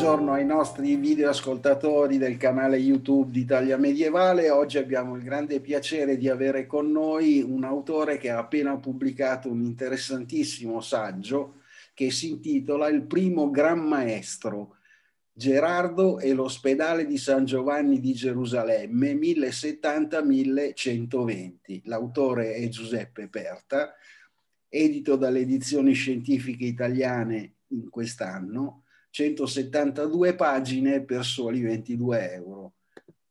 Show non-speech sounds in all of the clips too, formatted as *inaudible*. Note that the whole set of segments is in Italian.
buongiorno ai nostri videoascoltatori del canale YouTube d'Italia Medievale. Oggi abbiamo il grande piacere di avere con noi un autore che ha appena pubblicato un interessantissimo saggio che si intitola Il primo gran maestro, Gerardo e l'ospedale di San Giovanni di Gerusalemme 1070-1120. L'autore è Giuseppe Perta, edito dalle edizioni scientifiche italiane in quest'anno 172 pagine per soli 22 euro.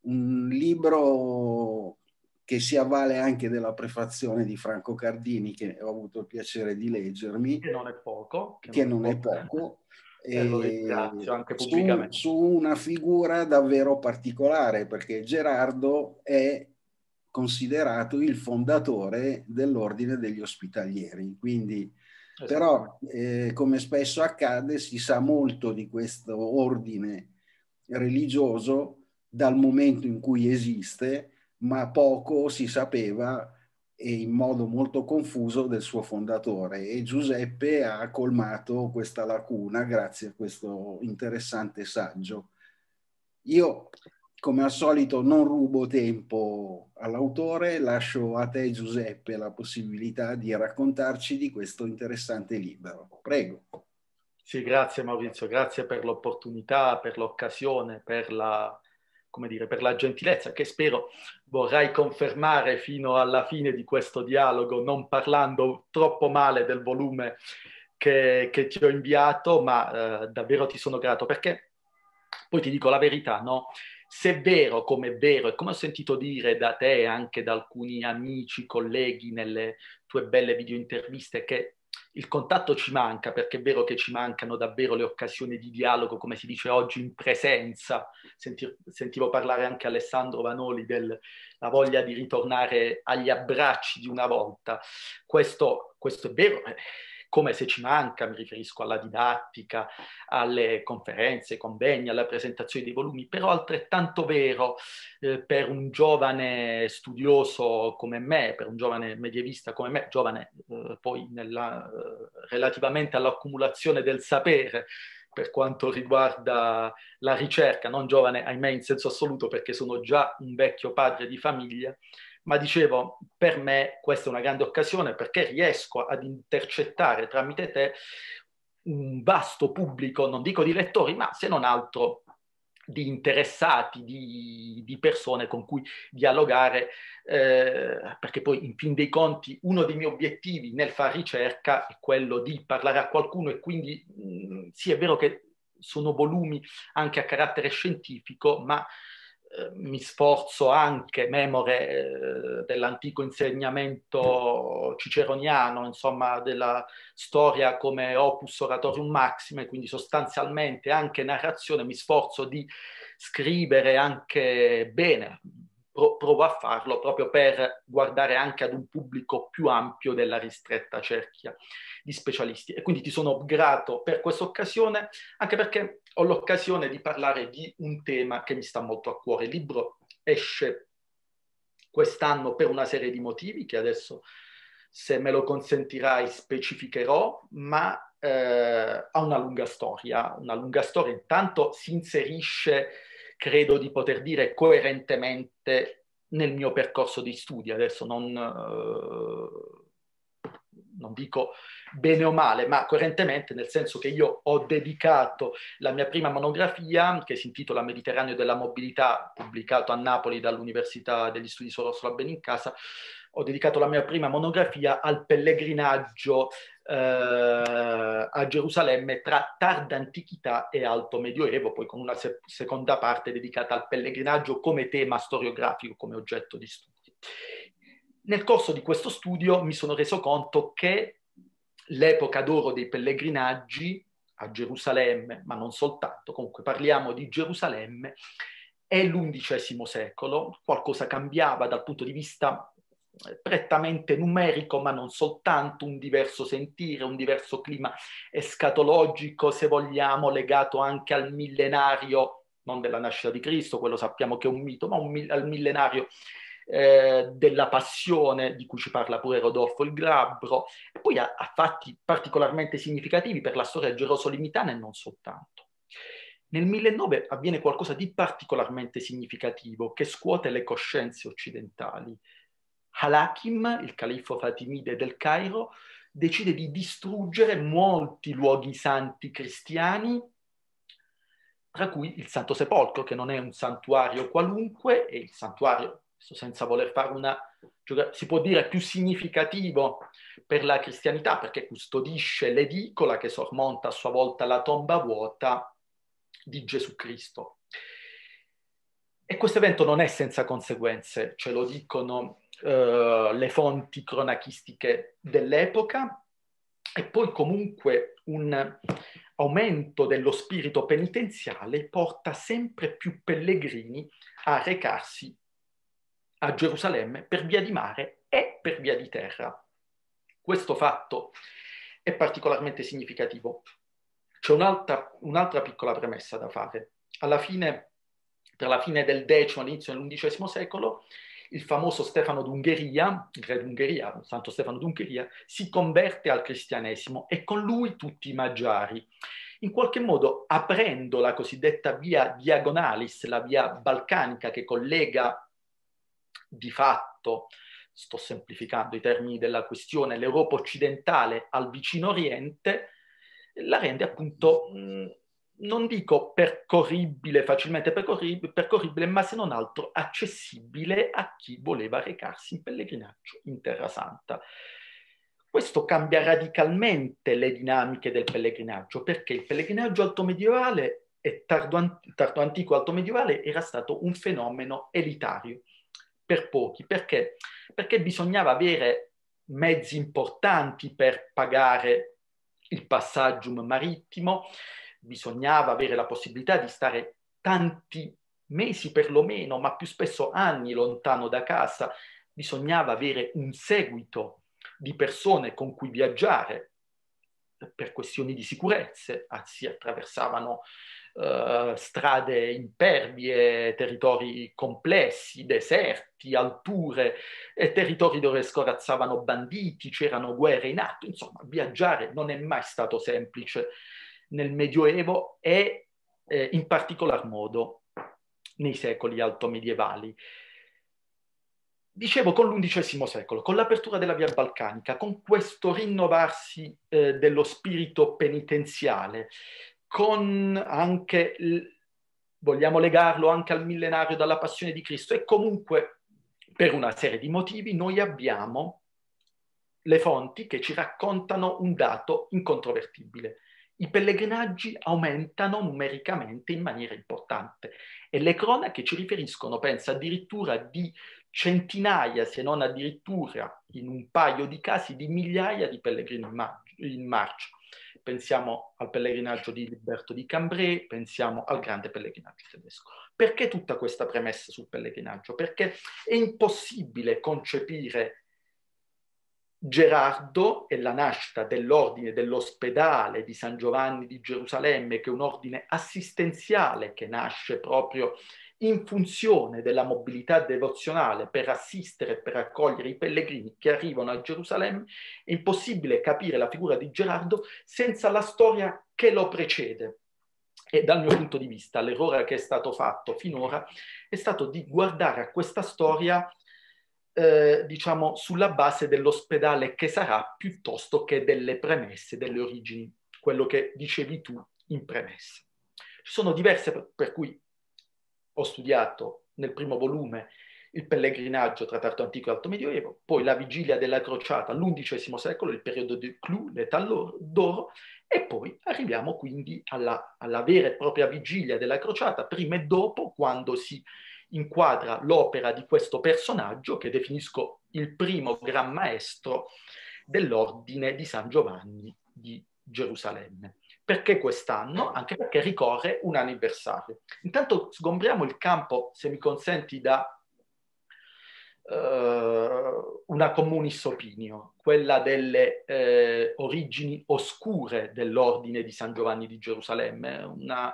Un libro che si avvale anche della prefazione di Franco Cardini, che ho avuto il piacere di leggermi. Che non è poco. Che, che non, è poco. *laughs* Eh, e lo ringrazio anche pubblicamente. Su, su una figura davvero particolare, perché Gerardo è considerato il fondatore dell'ordine degli ospitalieri, quindi Esatto. Però, eh, come spesso accade, si sa molto di questo ordine religioso dal momento in cui esiste, ma poco si sapeva e in modo molto confuso del suo fondatore e Giuseppe ha colmato questa lacuna grazie a questo interessante saggio. Io come al solito non rubo tempo all'autore, lascio a te Giuseppe la possibilità di raccontarci di questo interessante libro. Prego. Sì, grazie Maurizio, grazie per l'opportunità, per l'occasione, per la, dire, per la gentilezza che spero vorrai confermare fino alla fine di questo dialogo, non parlando troppo male del volume che, che ti ho inviato, ma eh, davvero ti sono grato perché poi ti dico la verità, no? se è vero come è vero e come ho sentito dire da te e anche da alcuni amici, colleghi nelle tue belle video interviste che il contatto ci manca perché è vero che ci mancano davvero le occasioni di dialogo, come si dice oggi, in presenza. Senti, sentivo parlare anche Alessandro Vanoli della voglia di ritornare agli abbracci di una volta. Questo, questo è vero eh, come se ci manca, mi riferisco alla didattica, alle conferenze, ai convegni, alla presentazione dei volumi, però altrettanto vero eh, per un giovane studioso come me, per un giovane medievista come me, giovane eh, poi nella, eh, relativamente all'accumulazione del sapere, per quanto riguarda la ricerca, non giovane ahimè in senso assoluto perché sono già un vecchio padre di famiglia, ma dicevo, per me questa è una grande occasione perché riesco ad intercettare tramite te un vasto pubblico, non dico di lettori, ma se non altro di interessati, di, di persone con cui dialogare, eh, perché poi in fin dei conti uno dei miei obiettivi nel fare ricerca è quello di parlare a qualcuno e quindi mh, mm, sì è vero che sono volumi anche a carattere scientifico, ma mi sforzo anche, memore eh, dell'antico insegnamento ciceroniano, insomma, della storia come opus oratorium maxime, quindi sostanzialmente anche narrazione, mi sforzo di scrivere anche bene, pro- prova a farlo proprio per guardare anche ad un pubblico più ampio della ristretta cerchia di specialisti. E quindi ti sono grato per questa occasione, anche perché ho l'occasione di parlare di un tema che mi sta molto a cuore. Il libro esce quest'anno per una serie di motivi che adesso, se me lo consentirai, specificherò, ma eh, ha una lunga storia, una lunga storia. Intanto si inserisce credo di poter dire coerentemente nel mio percorso di studi. Adesso non, eh, non, dico bene o male, ma coerentemente nel senso che io ho dedicato la mia prima monografia, che si intitola Mediterraneo della mobilità, pubblicato a Napoli dall'Università degli Studi Sorosola Benincasa, ho dedicato la mia prima monografia al pellegrinaggio eh, a Gerusalemme tra tarda antichità e alto medioevo, poi con una se- seconda parte dedicata al pellegrinaggio come tema storiografico, come oggetto di studio. Nel corso di questo studio mi sono reso conto che l'epoca d'oro dei pellegrinaggi a Gerusalemme, ma non soltanto, comunque parliamo di Gerusalemme, è l'undicesimo secolo, qualcosa cambiava dal punto di vista prettamente numerico, ma non soltanto, un diverso sentire, un diverso clima escatologico, se vogliamo, legato anche al millenario, non della nascita di Cristo, quello sappiamo che è un mito, ma un, al millenario eh, della passione, di cui ci parla pure Rodolfo il Glabro, e poi a, a fatti particolarmente significativi per la storia gerosolimitana e non soltanto. Nel 1009 avviene qualcosa di particolarmente significativo che scuote le coscienze occidentali Halakim, il califo fatimide del Cairo, decide di distruggere molti luoghi santi cristiani, tra cui il Santo Sepolcro, che non è un santuario qualunque, è il santuario, senza voler fare una, si può dire più significativo per la cristianità, perché custodisce l'edicola che sormonta a sua volta la tomba vuota di Gesù Cristo. E questo evento non è senza conseguenze, ce lo dicono eh, le fonti cronachistiche dell'epoca e poi comunque un aumento dello spirito penitenziale porta sempre più pellegrini a recarsi a Gerusalemme per via di mare e per via di terra. Questo fatto è particolarmente significativo. C'è un'altra, un'altra piccola premessa da fare. Alla fine, tra la fine del X e l'inizio dell'undicesimo secolo, il famoso Stefano d'Ungheria, il re d'Ungheria, Santo Stefano d'Ungheria, si converte al cristianesimo e con lui tutti i magiari. In qualche modo, aprendo la cosiddetta via diagonalis, la via balcanica che collega di fatto, sto semplificando i termini della questione, l'Europa occidentale al vicino Oriente, la rende appunto... Mh, non dico percorribile, facilmente percorribile, percorribile, ma se non altro accessibile a chi voleva recarsi in pellegrinaggio in Terra Santa. Questo cambia radicalmente le dinamiche del pellegrinaggio, perché il pellegrinaggio altomedievale e tardo, tardo antico alto medievale era stato un fenomeno elitario per pochi, perché? perché bisognava avere mezzi importanti per pagare il passaggio marittimo, bisognava avere la possibilità di stare tanti mesi perlomeno, ma più spesso anni lontano da casa, bisognava avere un seguito di persone con cui viaggiare per questioni di sicurezza, anzi attraversavano eh, strade impervie, territori complessi, deserti, alture, territori dove scorazzavano banditi, c'erano guerre in atto, insomma viaggiare non è mai stato semplice nel Medioevo e eh, in particolar modo nei secoli altomedievali. Dicevo con l'undicesimo secolo, con l'apertura della via balcanica, con questo rinnovarsi eh, dello spirito penitenziale, con anche, vogliamo legarlo anche al millenario dalla passione di Cristo, e comunque per una serie di motivi noi abbiamo le fonti che ci raccontano un dato incontrovertibile, i pellegrinaggi aumentano numericamente in maniera importante e le cronache ci riferiscono, pensa, addirittura di centinaia, se non addirittura in un paio di casi, di migliaia di pellegrini in, in marcia. Pensiamo al pellegrinaggio di Liberto di Cambrai, pensiamo al grande pellegrinaggio tedesco. Perché tutta questa premessa sul pellegrinaggio? Perché è impossibile concepire Gerardo e la nascita dell'ordine dell'ospedale di San Giovanni di Gerusalemme, che è un ordine assistenziale che nasce proprio in funzione della mobilità devozionale per assistere e per accogliere i pellegrini che arrivano a Gerusalemme, è impossibile capire la figura di Gerardo senza la storia che lo precede. E dal mio punto di vista l'errore che è stato fatto finora è stato di guardare a questa storia eh, diciamo, sulla base dell'ospedale che sarà piuttosto che delle premesse, delle origini, quello che dicevi tu in premessa. Ci sono diverse, per, per cui ho studiato nel primo volume il pellegrinaggio tra Tarto Antico e Alto Medioevo, poi la vigilia della crociata, l'undicesimo secolo, il periodo di Clou, l'età d'oro, e poi arriviamo quindi alla, alla, vera e propria vigilia della crociata, prima e dopo, quando si inquadra l'opera di questo personaggio che definisco il primo gran maestro dell'ordine di San Giovanni di Gerusalemme. Perché quest'anno? Anche perché ricorre un anniversario. Intanto sgombriamo il campo, se mi consenti, da Uh, una communis opinio, quella delle eh, origini oscure dell'ordine di San Giovanni di Gerusalemme, una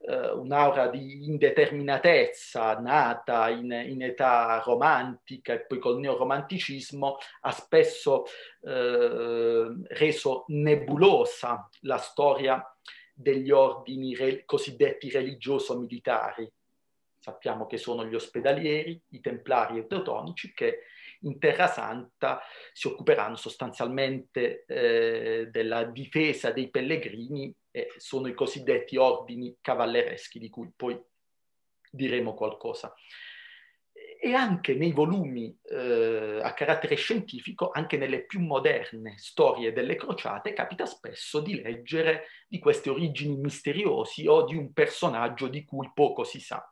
eh, un'aura di indeterminatezza nata in, in, età romantica e poi col neoromanticismo ha spesso eh, reso nebulosa la storia degli ordini re- cosiddetti religioso-militari. Sappiamo che sono gli ospedalieri, i templari e i teutonici che in Terra Santa si occuperanno sostanzialmente eh, della difesa dei pellegrini eh, sono i cosiddetti ordini cavallereschi di cui poi diremo qualcosa. E anche nei volumi eh, a carattere scientifico, anche nelle più moderne storie delle crociate, capita spesso di leggere di queste origini misteriosi o di un personaggio di cui poco si sa.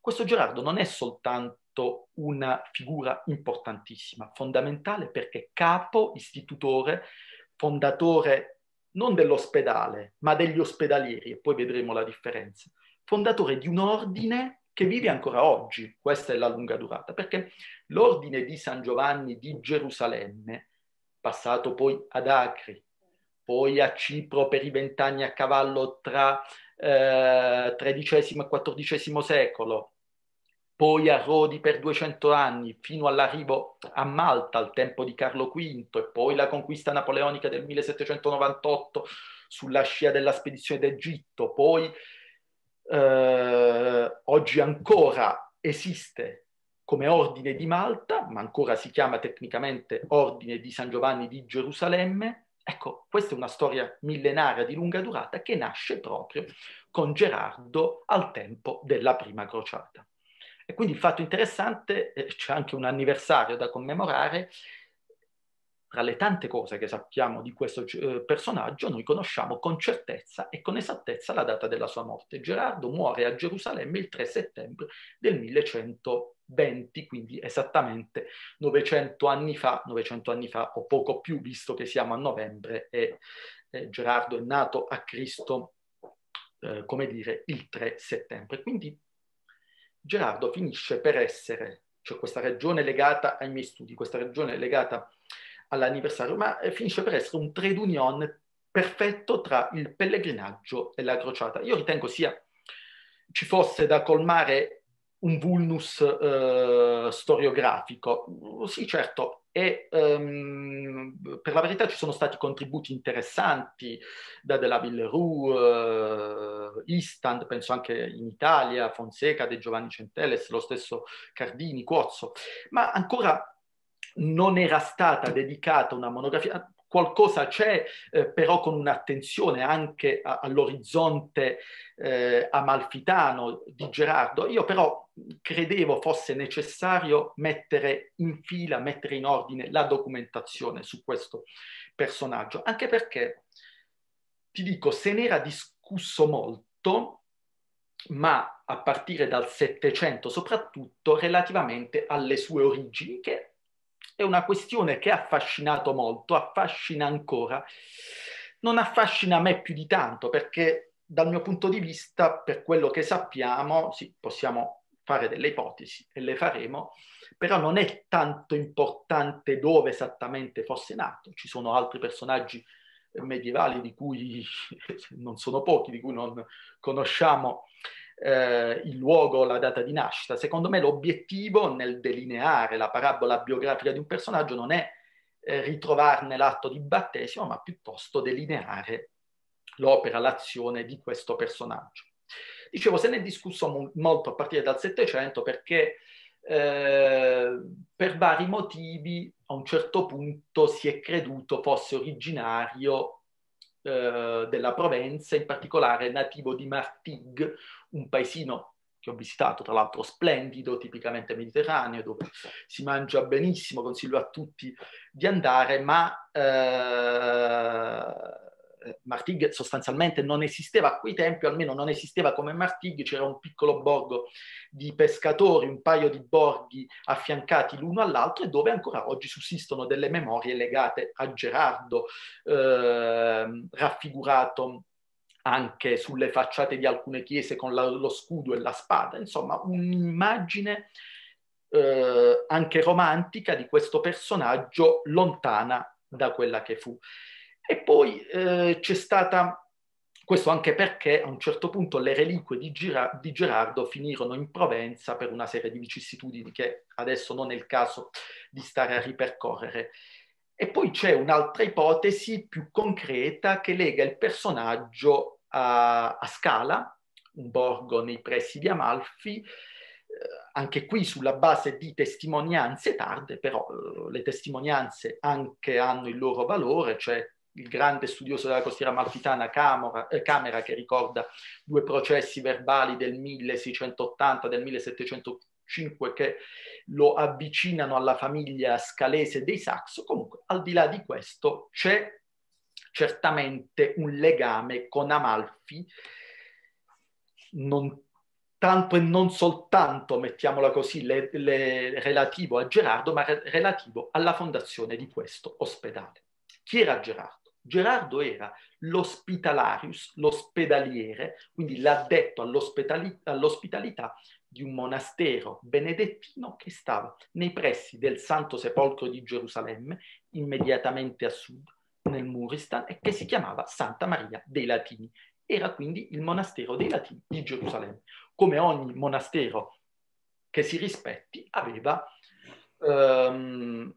Questo Gerardo non è soltanto una figura importantissima, fondamentale perché capo, istitutore, fondatore non dell'ospedale, ma degli ospedalieri, e poi vedremo la differenza, fondatore di un ordine che vive ancora oggi, questa è la lunga durata, perché l'ordine di San Giovanni di Gerusalemme, passato poi ad Acri, poi a Cipro per i vent'anni a cavallo tra eh, XIII e XIV secolo, poi a Rodi per 200 anni, fino all'arrivo a Malta al tempo di Carlo V e poi la conquista napoleonica del 1798 sulla scia della spedizione d'Egitto, poi eh, oggi ancora esiste come ordine di Malta, ma ancora si chiama tecnicamente ordine di San Giovanni di Gerusalemme. Ecco, questa è una storia millenaria di lunga durata che nasce proprio con Gerardo al tempo della prima crociata. E quindi il fatto interessante, eh, c'è anche un anniversario da commemorare, tra le tante cose che sappiamo di questo eh, personaggio, noi conosciamo con certezza e con esattezza la data della sua morte. Gerardo muore a Gerusalemme il 3 settembre del 1120, quindi esattamente 900 anni fa, 900 anni fa o poco più, visto che siamo a novembre e eh, Gerardo è nato a Cristo, eh, come dire, il 3 settembre. Quindi Gerardo finisce per essere, cioè questa regione legata ai miei studi, questa regione legata all'anniversario, ma eh, finisce per essere un trade union perfetto tra il pellegrinaggio e la crociata. Io ritengo sia ci fosse da colmare un vulnus eh, storiografico. Sì, certo, e um, per la verità ci sono stati contributi interessanti da De La Villeroux, uh, eh, Istand, penso anche in Italia, Fonseca, De Giovanni Centelles, lo stesso Cardini, Cuozzo, ma ancora non era stata dedicata una monografia, qualcosa c'è, eh, però con un'attenzione anche all'orizzonte eh, amalfitano di Gerardo. Io però credevo fosse necessario mettere in fila, mettere in ordine la documentazione su questo personaggio, anche perché, ti dico, se n'era discusso molto, ma a partire dal Settecento soprattutto relativamente alle sue origini, che è una questione che ha affascinato molto, affascina ancora. Non affascina me più di tanto perché dal mio punto di vista, per quello che sappiamo, sì, possiamo fare delle ipotesi e le faremo, però non è tanto importante dove esattamente fosse nato. Ci sono altri personaggi medievali di cui *laughs* non sono pochi, di cui non conosciamo eh, il luogo, la data di nascita. Secondo me l'obiettivo nel delineare la parabola biografica di un personaggio non è eh, ritrovarne l'atto di battesimo, ma piuttosto delineare l'opera, l'azione di questo personaggio. Dicevo, se ne è discusso mo- molto a partire dal Settecento perché eh, per vari motivi a un certo punto si è creduto fosse originario eh, della Provenza, in particolare nativo di Martigues, un paesino che ho visitato, tra l'altro splendido, tipicamente mediterraneo, dove si mangia benissimo, consiglio a tutti di andare, ma eh, eh, Martig sostanzialmente non esisteva a quei tempi, almeno non esisteva come Martig, c'era un piccolo borgo di pescatori, un paio di borghi affiancati l'uno all'altro e dove ancora oggi sussistono delle memorie legate a Gerardo, eh, raffigurato anche sulle facciate di alcune chiese con la, lo scudo e la spada, insomma un'immagine eh, anche romantica di questo personaggio lontana da quella che fu. E poi eh, c'è stata, questo anche perché a un certo punto le reliquie di, Gira, di, Gerardo finirono in Provenza per una serie di vicissitudini che adesso non è il caso di stare a ripercorrere. E poi c'è un'altra ipotesi più concreta che lega il personaggio a, a Scala, un borgo nei pressi di Amalfi, eh, anche qui sulla base di testimonianze tarde, però eh, le testimonianze anche hanno il loro valore, cioè il grande studioso della costiera malfitana Camera, eh, Camera, che ricorda due processi verbali del 1680 e del 1705 che lo avvicinano alla famiglia scalese dei Saxo. Comunque, al di là di questo, c'è certamente un legame con Amalfi, non tanto e non soltanto, mettiamola così, le, le, relativo a Gerardo, ma re, relativo alla fondazione di questo ospedale. Chi era Gerardo? Gerardo era l'ospitalarius, l'ospedaliere, quindi l'addetto all'ospitali- all'ospitalità di un monastero benedettino che stava nei pressi del Santo Sepolcro di Gerusalemme, immediatamente a sud, nel Muristan, e che si chiamava Santa Maria dei Latini. Era quindi il monastero dei Latini di Gerusalemme. Come ogni monastero che si rispetti, aveva ehm,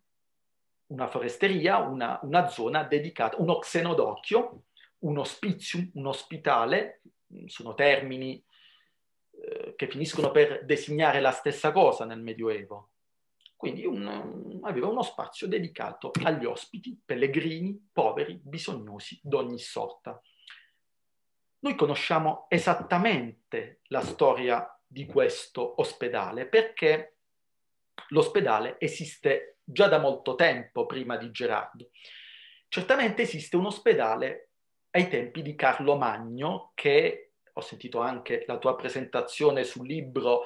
una foresteria, una, una zona dedicata, uno xenodocchio, un ospizium, un ospitale, mm, sono termini eh, che finiscono per designare la stessa cosa nel Medioevo. Quindi un, mm, aveva uno spazio dedicato agli ospiti, pellegrini, poveri, bisognosi d'ogni sorta. Noi conosciamo esattamente la storia di questo ospedale perché l'ospedale esiste già da molto tempo prima di Gerardo. Certamente esiste un ospedale ai tempi di Carlo Magno che ho sentito anche la tua presentazione sul libro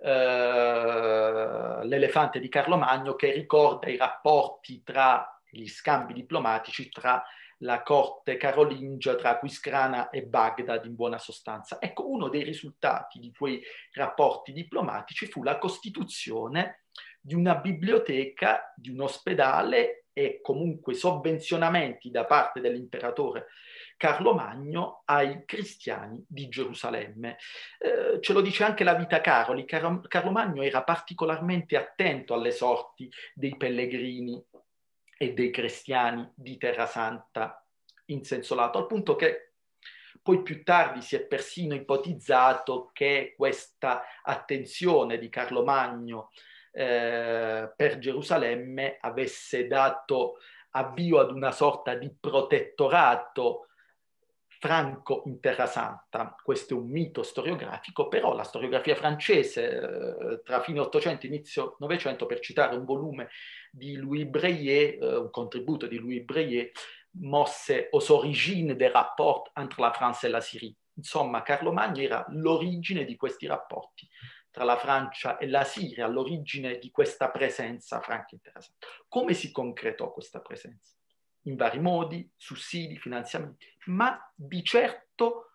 eh, L'elefante di Carlo Magno che ricorda i rapporti tra gli scambi diplomatici tra la corte carolingia tra Quiscrana e Baghdad in buona sostanza. Ecco, uno dei risultati di quei rapporti diplomatici fu la costituzione di una biblioteca, di un ospedale e comunque sovvenzionamenti da parte dell'imperatore Carlo Magno ai cristiani di Gerusalemme. Eh, ce lo dice anche la vita Caroli. Car- Carlo Magno era particolarmente attento alle sorti dei pellegrini e dei cristiani di Terra Santa in senso lato, al punto che poi più tardi si è persino ipotizzato che questa attenzione di Carlo Magno eh, per Gerusalemme avesse dato avvio ad una sorta di protettorato franco in Terra Santa. Questo è un mito storiografico, però la storiografia francese eh, tra fine 800 e inizio 900, per citare un volume di Louis Breillet, eh, un contributo di Louis Breillet, mosse aux origines des rapports entre la France e la Syrie. Insomma, Carlo Magno era l'origine di questi rapporti tra la Francia e la Siria, all'origine di questa presenza franca interessante. Come si concretò questa presenza? In vari modi, sussidi, finanziamenti, ma di certo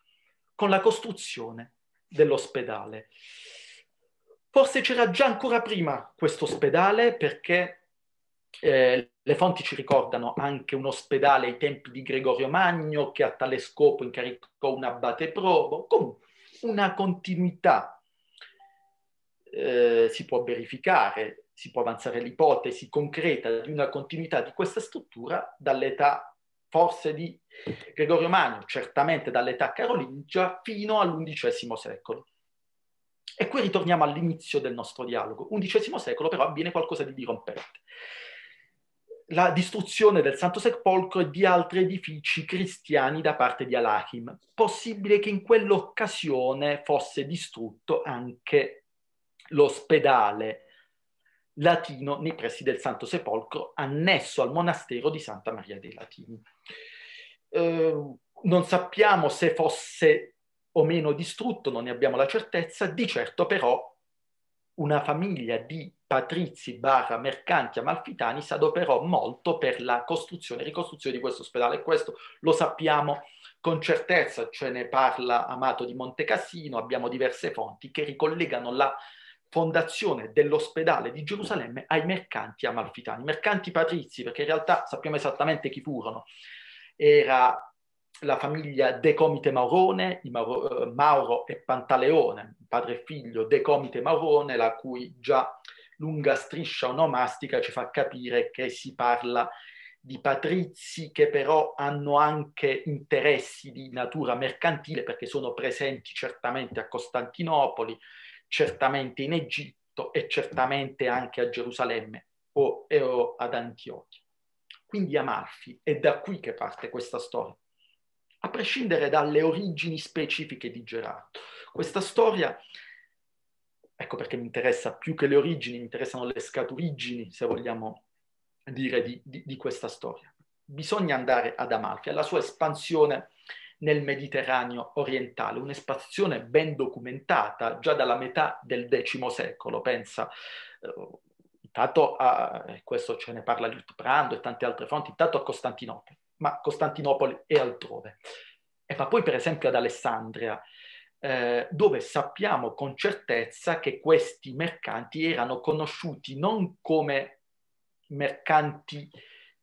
con la costruzione dell'ospedale. Forse c'era già ancora prima questo ospedale perché eh, le fonti ci ricordano anche un ospedale ai tempi di Gregorio Magno che a tale scopo incaricò un abate probo, comunque una continuità eh, si può verificare, si può avanzare l'ipotesi concreta di una continuità di questa struttura dall'età forse di Gregorio Magno, certamente dall'età carolingia, fino all'undicesimo secolo. E qui ritorniamo all'inizio del nostro dialogo. Undicesimo secolo però avviene qualcosa di dirompente. La distruzione del Santo Sepolcro e di altri edifici cristiani da parte di Alachim. Possibile che in quell'occasione fosse distrutto anche l'ospedale latino nei pressi del Santo Sepolcro, annesso al monastero di Santa Maria dei Latini. Eh, non sappiamo se fosse o meno distrutto, non ne abbiamo la certezza, di certo però una famiglia di patrizi barra mercanti amalfitani si adoperò molto per la costruzione e ricostruzione di questo ospedale. Questo lo sappiamo con certezza, ce ne parla Amato di Montecassino, abbiamo diverse fonti che ricollegano la fondazione dell'ospedale di Gerusalemme ai mercanti amalfitani, mercanti patrizi, perché in realtà sappiamo esattamente chi furono. Era la famiglia De Comite Maurone, Mauro, eh, Mauro, e Pantaleone, padre e figlio De Comite Maurone, la cui già lunga striscia onomastica ci fa capire che si parla di patrizi che però hanno anche interessi di natura mercantile perché sono presenti certamente a Costantinopoli, certamente in Egitto e certamente anche a Gerusalemme o, o ad Antiochia. Quindi Amalfi è da qui che parte questa storia, a prescindere dalle origini specifiche di Gerardo. Questa storia, ecco perché mi interessa più che le origini, mi interessano le scaturigini, se vogliamo dire, di, di, di questa storia. Bisogna andare ad Amalfi, alla sua espansione nel Mediterraneo orientale, un'espansione ben documentata già dalla metà del X secolo, pensa. Eh, intanto, a, questo ce ne parla Liutprando e tante altre fonti, intanto a Costantinopoli, ma Costantinopoli e altrove. E ma poi per esempio ad Alessandria, eh, dove sappiamo con certezza che questi mercanti erano conosciuti non come mercanti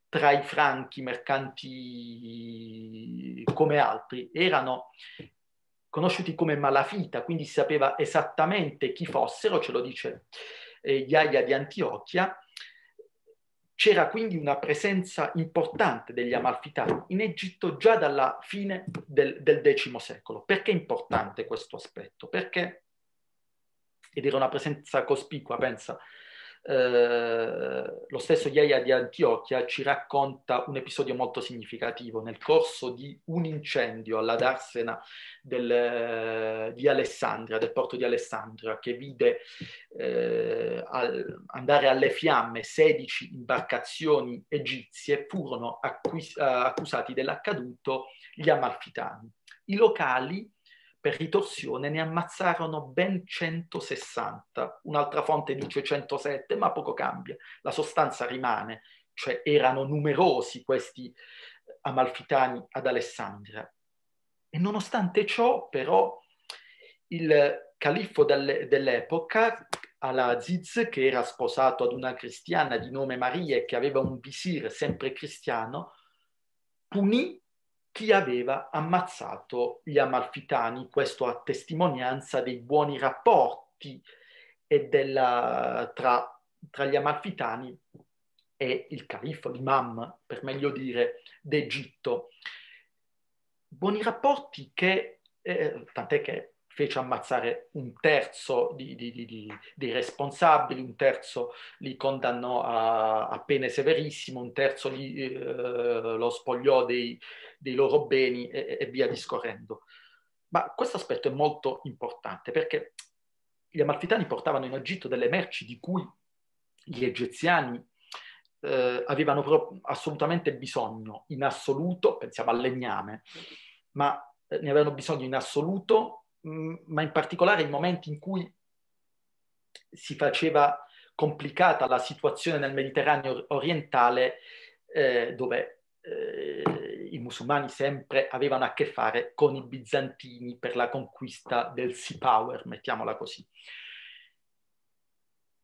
tra i franchi mercanti come altri, erano conosciuti come malafita, quindi si sapeva esattamente chi fossero, ce lo dice eh, Iaia di Antiochia. C'era quindi una presenza importante degli amalfitani in Egitto già dalla fine del, del X secolo. Perché è importante questo aspetto? Perché, ed era una presenza cospicua, pensa, eh, lo stesso Iaia di Antiochia ci racconta un episodio molto significativo nel corso di un incendio alla darsena del, eh, di Alessandria, del porto di Alessandria, che vide eh, al, andare alle fiamme 16 imbarcazioni egizie, furono acquis- eh, accusati dell'accaduto gli amalfitani. I locali per ritorsione ne ammazzarono ben 160, un'altra fonte dice 107, ma poco cambia, la sostanza rimane, cioè erano numerosi questi amalfitani ad Alessandria. E nonostante ciò, però, il califfo dell'epoca, Al-Aziz, che era sposato ad una cristiana di nome Maria e che aveva un visir sempre cristiano, punì chi aveva ammazzato gli amalfitani, questo a testimonianza dei buoni rapporti e della, tra, tra gli amalfitani e il califo, l'imam, per meglio dire, d'Egitto. Buoni rapporti che, eh, tant'è che fece ammazzare un terzo di, di, di, dei responsabili, un terzo li condannò a, a pene severissime, un terzo li, eh, lo spogliò dei, dei, loro beni e, e via discorrendo. Ma questo aspetto è molto importante perché gli amalfitani portavano in Egitto delle merci di cui gli egiziani eh, avevano pro- assolutamente bisogno in assoluto, pensiamo al legname, ma eh, ne avevano bisogno in assoluto Mm, ma in particolare in momenti in cui si faceva complicata la situazione nel Mediterraneo orientale, eh, dove eh, i musulmani sempre avevano a che fare con i bizantini per la conquista del sea power, mettiamola così.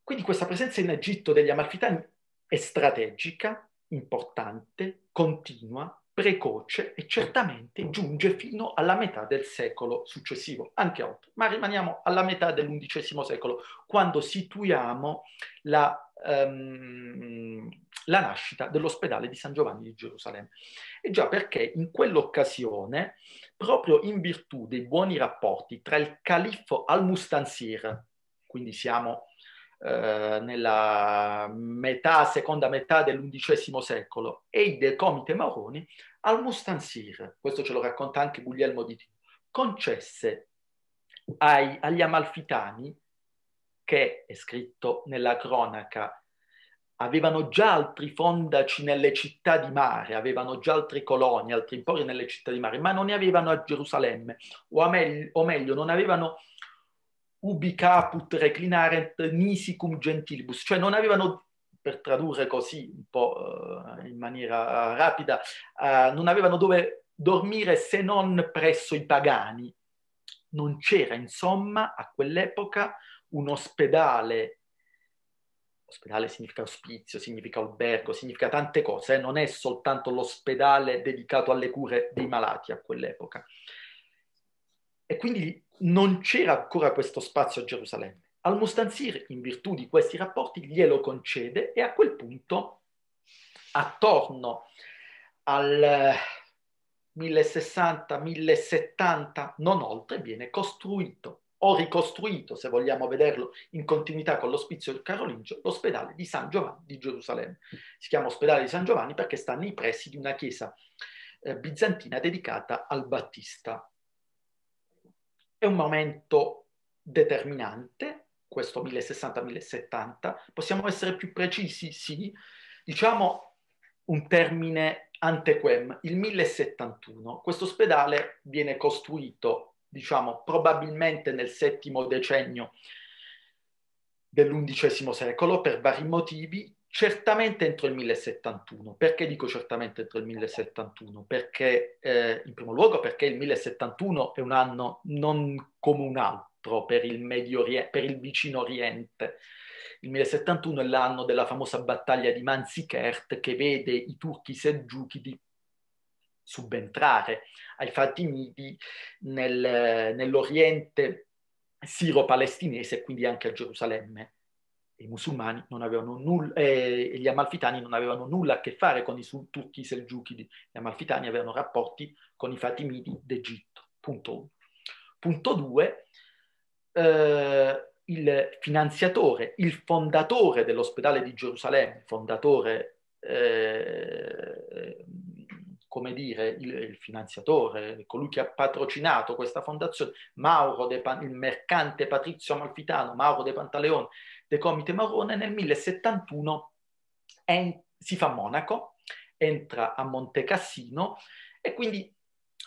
Quindi questa presenza in Egitto degli amalfitani è strategica, importante, continua, precoce e certamente giunge fino alla metà del secolo successivo, anche oltre. Ma rimaniamo alla metà dell'undicesimo secolo, quando situiamo la, um, la nascita dell'ospedale di San Giovanni di Gerusalemme. E già perché in quell'occasione, proprio in virtù dei buoni rapporti tra il califfo al-Mustansir, quindi siamo eh, nella metà, seconda metà dell'undicesimo secolo, e del Comite Maroni al Mustansir, questo ce lo racconta anche Guglielmo di Tino, concesse ai, agli amalfitani che, è scritto nella cronaca, avevano già altri fondaci nelle città di mare, avevano già altre colonie, altri impori nelle città di mare, ma non ne avevano a Gerusalemme, o, me- o meglio, non avevano ubi caput reclinarent nisicum gentilibus, cioè non avevano, per tradurre così un po' eh, in maniera rapida, eh, non avevano dove dormire se non presso i pagani. Non c'era insomma a quell'epoca un ospedale ospedale significa ospizio, significa albergo, significa tante cose, eh? non è soltanto l'ospedale dedicato alle cure dei malati a quell'epoca. E quindi non c'era ancora questo spazio a Gerusalemme. Al-Mustansir, in virtù di questi rapporti, glielo concede e a quel punto, attorno al 1060-1070, eh, non oltre, viene costruito o ricostruito, se vogliamo vederlo in continuità con l'ospizio del carolingio, l'ospedale di San Giovanni di Gerusalemme. Si chiama ospedale di San Giovanni perché sta nei pressi di una chiesa eh, bizantina dedicata al Battista è un momento determinante, questo 1060-1070, possiamo essere più precisi, sì, diciamo un termine antequem, il 1071. Questo ospedale viene costruito, diciamo, probabilmente nel settimo decennio dell'undicesimo secolo per vari motivi, certamente entro il 1071. Perché dico certamente entro il 1071? Perché, eh, in primo luogo, perché il 1071 è un anno non come un altro per il, Oriente, per il vicino Oriente. Il 1071 è l'anno della famosa battaglia di Manzikert che vede i turchi seggiuchidi subentrare ai Fatimidi nel, nell'Oriente siro-palestinese e quindi anche a Gerusalemme i musulmani non avevano nulla, eh, gli amalfitani non avevano nulla a che fare con i turchi selgiuchidi, gli amalfitani avevano rapporti con i fatimidi d'Egitto, punto 1. Punto 2, eh, il finanziatore, il fondatore dell'ospedale di Gerusalemme, fondatore, eh, come dire, il, il, finanziatore, colui che ha patrocinato questa fondazione, Mauro de Pan, il mercante patrizio amalfitano, Mauro de Pantaleone, le Comite Marrone, nel 1071 en- si fa monaco, entra a Monte Cassino e quindi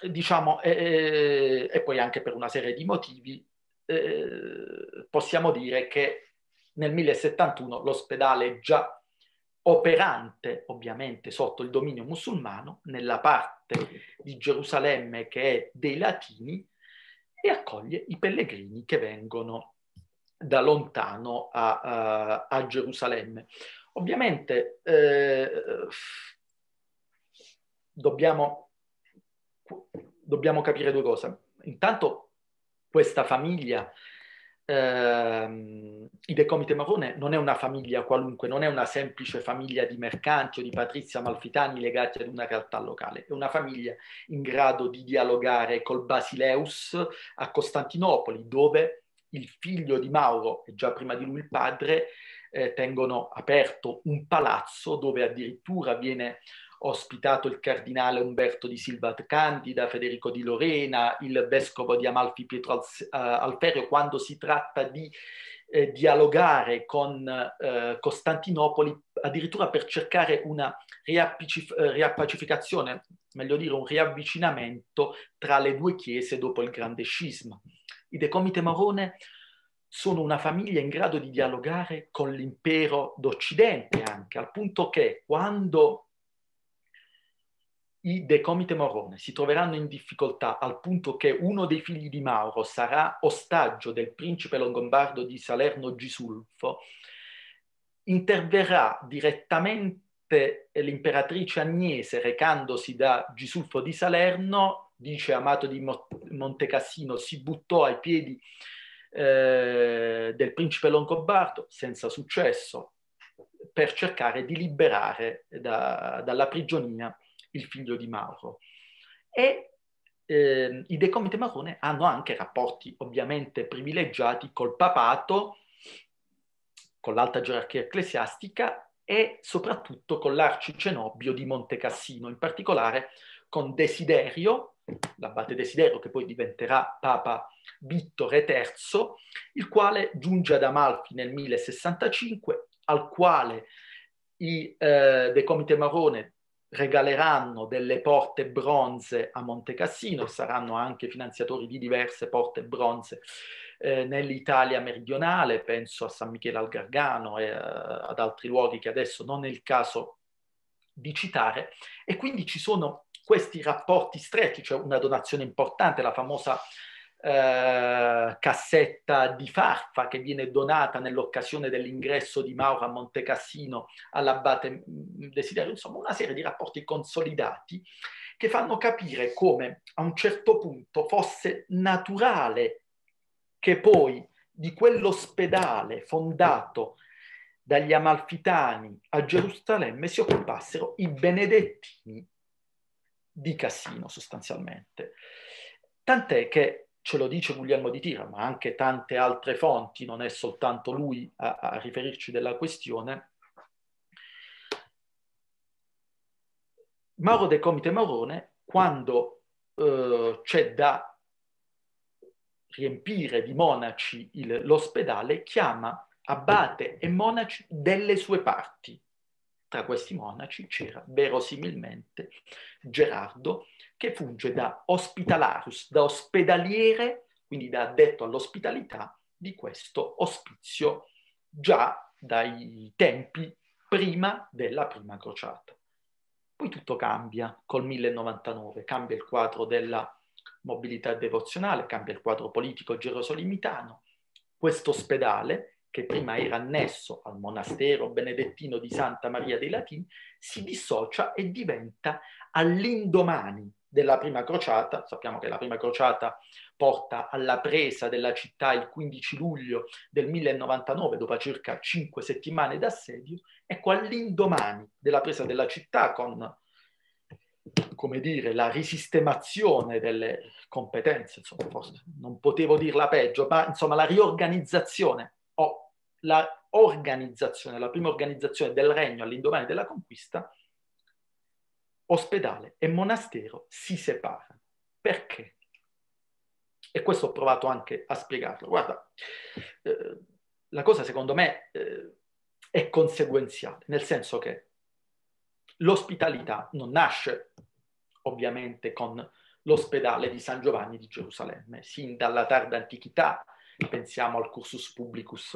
diciamo, eh, eh, e poi anche per una serie di motivi, eh, possiamo dire che nel 1071 l'ospedale è già operante ovviamente sotto il dominio musulmano nella parte di Gerusalemme che è dei latini e accoglie i pellegrini che vengono da lontano a, a, a Gerusalemme. Ovviamente eh, dobbiamo, dobbiamo, capire due cose. Intanto questa famiglia, eh, i De Comite Marrone, non è una famiglia qualunque, non è una semplice famiglia di mercanti o di patrizia malfitani legati ad una realtà locale, è una famiglia in grado di dialogare col Basileus a Costantinopoli, dove il figlio di Mauro e già prima di lui il padre eh, tengono aperto un palazzo dove addirittura viene ospitato il cardinale Umberto di Silva Candida, Federico di Lorena, il vescovo di Amalfi Pietro eh, Alferio, quando si tratta di eh, dialogare con eh, Costantinopoli, addirittura per cercare una riappici- eh, riappacificazione, meglio dire un riavvicinamento tra le due chiese dopo il grande scisma. I Decomite Morone sono una famiglia in grado di dialogare con l'impero d'Occidente anche, al punto che quando i Decomite Morone si troveranno in difficoltà al punto che uno dei figli di Mauro sarà ostaggio del principe longobardo di Salerno Gisulfo, interverrà direttamente l'imperatrice Agnese recandosi da Gisulfo di Salerno dice Amato di Montecassino, si buttò ai piedi eh, del principe Longobardo, senza successo, per cercare di liberare da, dalla prigionia il figlio di Mauro. E eh, i De Comite Marone hanno anche rapporti ovviamente privilegiati col papato, con l'alta gerarchia ecclesiastica e soprattutto con l'arcicenobio di Montecassino, in particolare con Desiderio, l'abate Desiderio che poi diventerà Papa Vittore III, il quale giunge ad Amalfi nel 1065, al quale i eh, De Comite Marone regaleranno delle porte bronze a Monte Cassino, saranno anche finanziatori di diverse porte bronze eh, nell'Italia meridionale, penso a San Michele al Gargano e uh, ad altri luoghi che adesso non è il caso di citare, e quindi ci sono questi rapporti stretti, cioè una donazione importante, la famosa eh, cassetta di farfa che viene donata nell'occasione dell'ingresso di Mauro a Montecassino all'abbate mm, Desiderio, insomma una serie di rapporti consolidati che fanno capire come a un certo punto fosse naturale che poi di quell'ospedale fondato dagli amalfitani a Gerusalemme si occupassero i benedettini di casino sostanzialmente. Tant'è che ce lo dice Guglielmo di Tira, ma anche tante altre fonti, non è soltanto lui a, a riferirci della questione. Mauro De Comite Maurone, quando eh, c'è da riempire di monaci il, l'ospedale, chiama abate e monaci delle sue parti. Tra questi monaci c'era verosimilmente Gerardo, che funge da ospitalarus, da ospedaliere, quindi da addetto all'ospitalità di questo ospizio già dai tempi prima della prima crociata. Poi tutto cambia col 1099, cambia il quadro della mobilità devozionale, cambia il quadro politico gerosolimitano. Questo ospedale che prima era annesso al monastero benedettino di Santa Maria dei Latini, si dissocia e diventa all'indomani della prima crociata, sappiamo che la prima crociata porta alla presa della città il 15 luglio del 1099, dopo circa cinque settimane d'assedio, ecco all'indomani della presa della città con, come dire, la risistemazione delle competenze, insomma, forse non potevo dirla peggio, ma insomma la riorganizzazione o la organizzazione, la prima organizzazione del regno all'indomani della conquista, ospedale e monastero si separano. Perché? E questo ho provato anche a spiegarlo. Guarda, eh, la cosa secondo me eh, è conseguenziale, nel senso che l'ospitalità non nasce ovviamente con l'ospedale di San Giovanni di Gerusalemme, sin dalla tarda antichità pensiamo al cursus publicus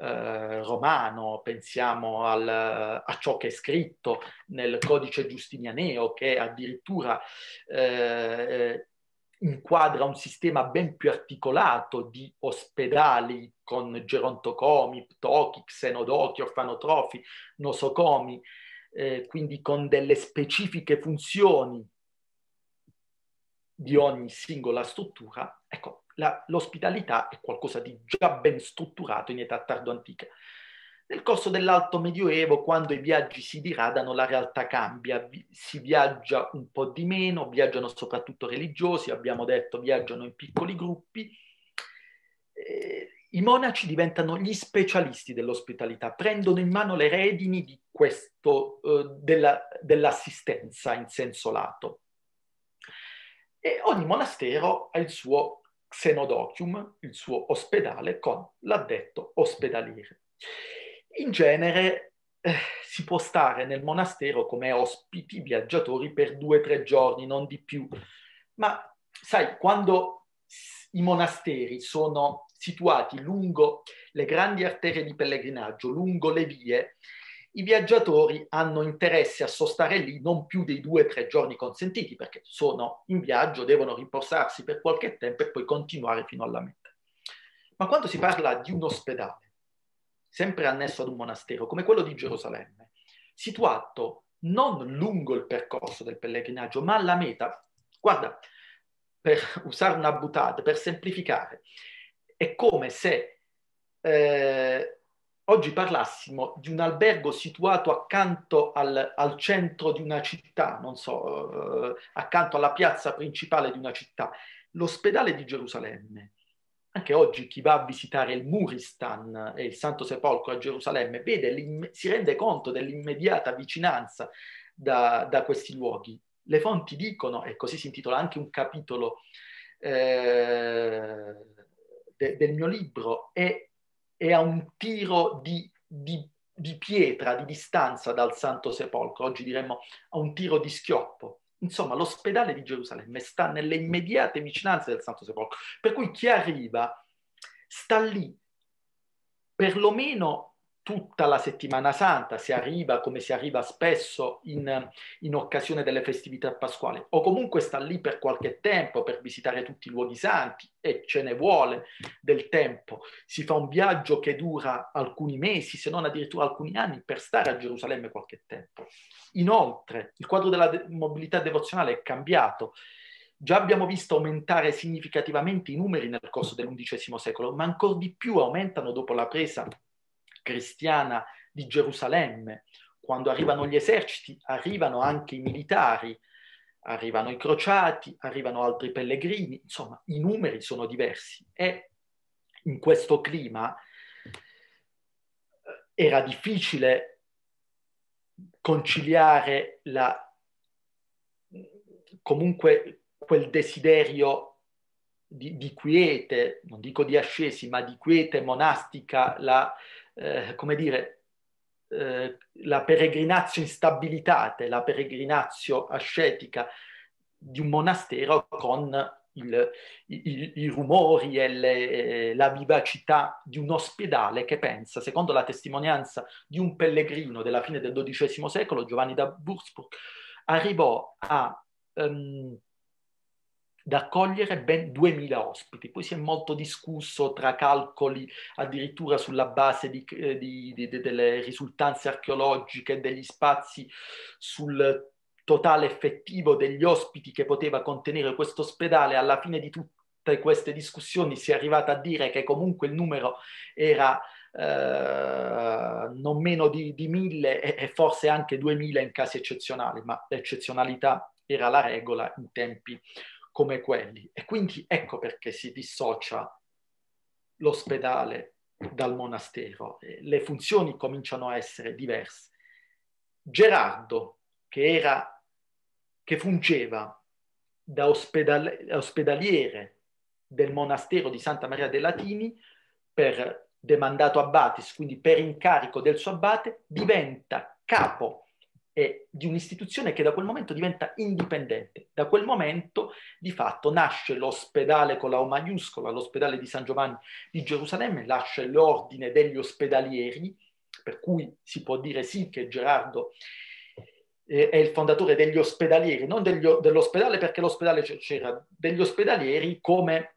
eh, romano, pensiamo al, a ciò che è scritto nel codice giustinianeo che addirittura eh, inquadra un sistema ben più articolato di ospedali con gerontocomi, ptochi, xenodoti, orfanotrofi, nosocomi, eh, quindi con delle specifiche funzioni di ogni singola struttura, ecco, la, l'ospitalità è qualcosa di già ben strutturato in età tardoantica. Nel corso dell'Alto Medioevo, quando i viaggi si diradano, la realtà cambia, si viaggia un po' di meno, viaggiano soprattutto religiosi, abbiamo detto, viaggiano in piccoli gruppi. Eh, I monaci diventano gli specialisti dell'ospitalità, prendono in mano le redini questo, eh, della, dell'assistenza in senso lato. E ogni monastero ha il suo Xenodocium, il suo ospedale, con l'addetto ospedaliere. In genere eh, si può stare nel monastero come ospiti viaggiatori per due o tre giorni, non di più. Ma sai, quando i monasteri sono situati lungo le grandi arterie di pellegrinaggio, lungo le vie, i viaggiatori hanno interesse a sostare lì non più dei due o tre giorni consentiti, perché sono in viaggio, devono riposarsi per qualche tempo e poi continuare fino alla meta. Ma quando si parla di un ospedale, sempre annesso ad un monastero, come quello di Gerusalemme, situato non lungo il percorso del pellegrinaggio, ma alla meta, guarda, per usare una butade, per semplificare, è come se... Eh, oggi parlassimo di un albergo situato accanto al, al centro di una città, non so, eh, accanto alla piazza principale di una città, l'ospedale di Gerusalemme. Anche oggi chi va a visitare il Muristan e il Santo Sepolcro a Gerusalemme vede, si rende conto dell'immediata vicinanza da, da, questi luoghi. Le fonti dicono, e così si intitola anche un capitolo eh, de, del mio libro, è è a un tiro di, di, di pietra, di distanza dal Santo Sepolcro, oggi diremmo a un tiro di schioppo. Insomma, l'ospedale di Gerusalemme sta nelle immediate vicinanze del Santo Sepolcro, per cui chi arriva sta lì perlomeno tutta la settimana santa, si arriva come si arriva spesso in, in, occasione delle festività pasquali, o comunque sta lì per qualche tempo per visitare tutti i luoghi santi e ce ne vuole del tempo. Si fa un viaggio che dura alcuni mesi, se non addirittura alcuni anni, per stare a Gerusalemme qualche tempo. Inoltre, il quadro della de- mobilità devozionale è cambiato. Già abbiamo visto aumentare significativamente i numeri nel corso dell'undicesimo secolo, ma ancora di più aumentano dopo la presa cristiana di Gerusalemme. Quando arrivano gli eserciti, arrivano anche i militari, arrivano i crociati, arrivano altri pellegrini, insomma i numeri sono diversi e in questo clima eh, era difficile conciliare la, comunque quel desiderio di, di, quiete, non dico di ascesi, ma di quiete monastica, la eh, come dire, eh, la peregrinazio instabilitate, la peregrinazio ascetica di un monastero con il, i, i, rumori e le, eh, la vivacità di un ospedale che pensa, secondo la testimonianza di un pellegrino della fine del XII secolo, Giovanni da Würzburg, arrivò a ehm, da accogliere ben 2.000 ospiti. Poi si è molto discusso tra calcoli addirittura sulla base di, eh, di, di, delle risultanze archeologiche, degli spazi sul totale effettivo degli ospiti che poteva contenere questo ospedale. Alla fine di tutte queste discussioni si è arrivata a dire che comunque il numero era eh, non meno di, di 1.000 e, e forse anche 2.000 in casi eccezionali, ma l'eccezionalità era la regola in tempi come quelli. E quindi ecco perché si dissocia l'ospedale dal monastero. Le funzioni cominciano a essere diverse. Gerardo, che, era, che fungeva da ospedale, ospedaliere del monastero di Santa Maria dei Latini, per demandato abbatis, quindi per incarico del suo abate, diventa capo eh, di un'istituzione che da quel momento diventa indipendente. Da quel momento di fatto nasce l'ospedale con la O maiuscola, l'ospedale di San Giovanni di Gerusalemme, nasce l'ordine degli ospedalieri, per cui si può dire sì che Gerardo eh, è il fondatore degli ospedalieri, non degli, dell'ospedale perché l'ospedale c'era, degli ospedalieri come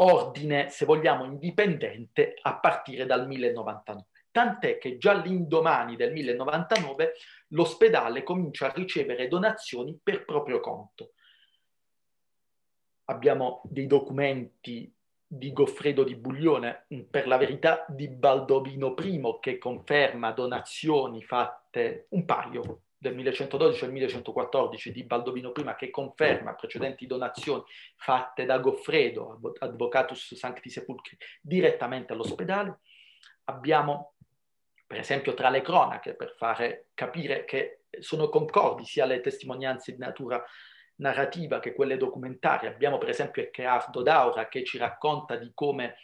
ordine, se vogliamo, indipendente a partire dal 1099. Tant'è che già l'indomani del 1099 l'ospedale comincia a ricevere donazioni per proprio conto. Abbiamo dei documenti di Goffredo di Buglione, mm, per la verità di Baldovino I, che conferma donazioni fatte un paio del 1112 al 1114 di Baldovino I, che conferma precedenti donazioni fatte da Goffredo, Advocatus Sancti Sepulcri, direttamente all'ospedale. Abbiamo per esempio tra le cronache, per fare capire che sono concordi sia le testimonianze di natura narrativa che quelle documentarie. Abbiamo per esempio Eckhardo Daura che ci racconta di come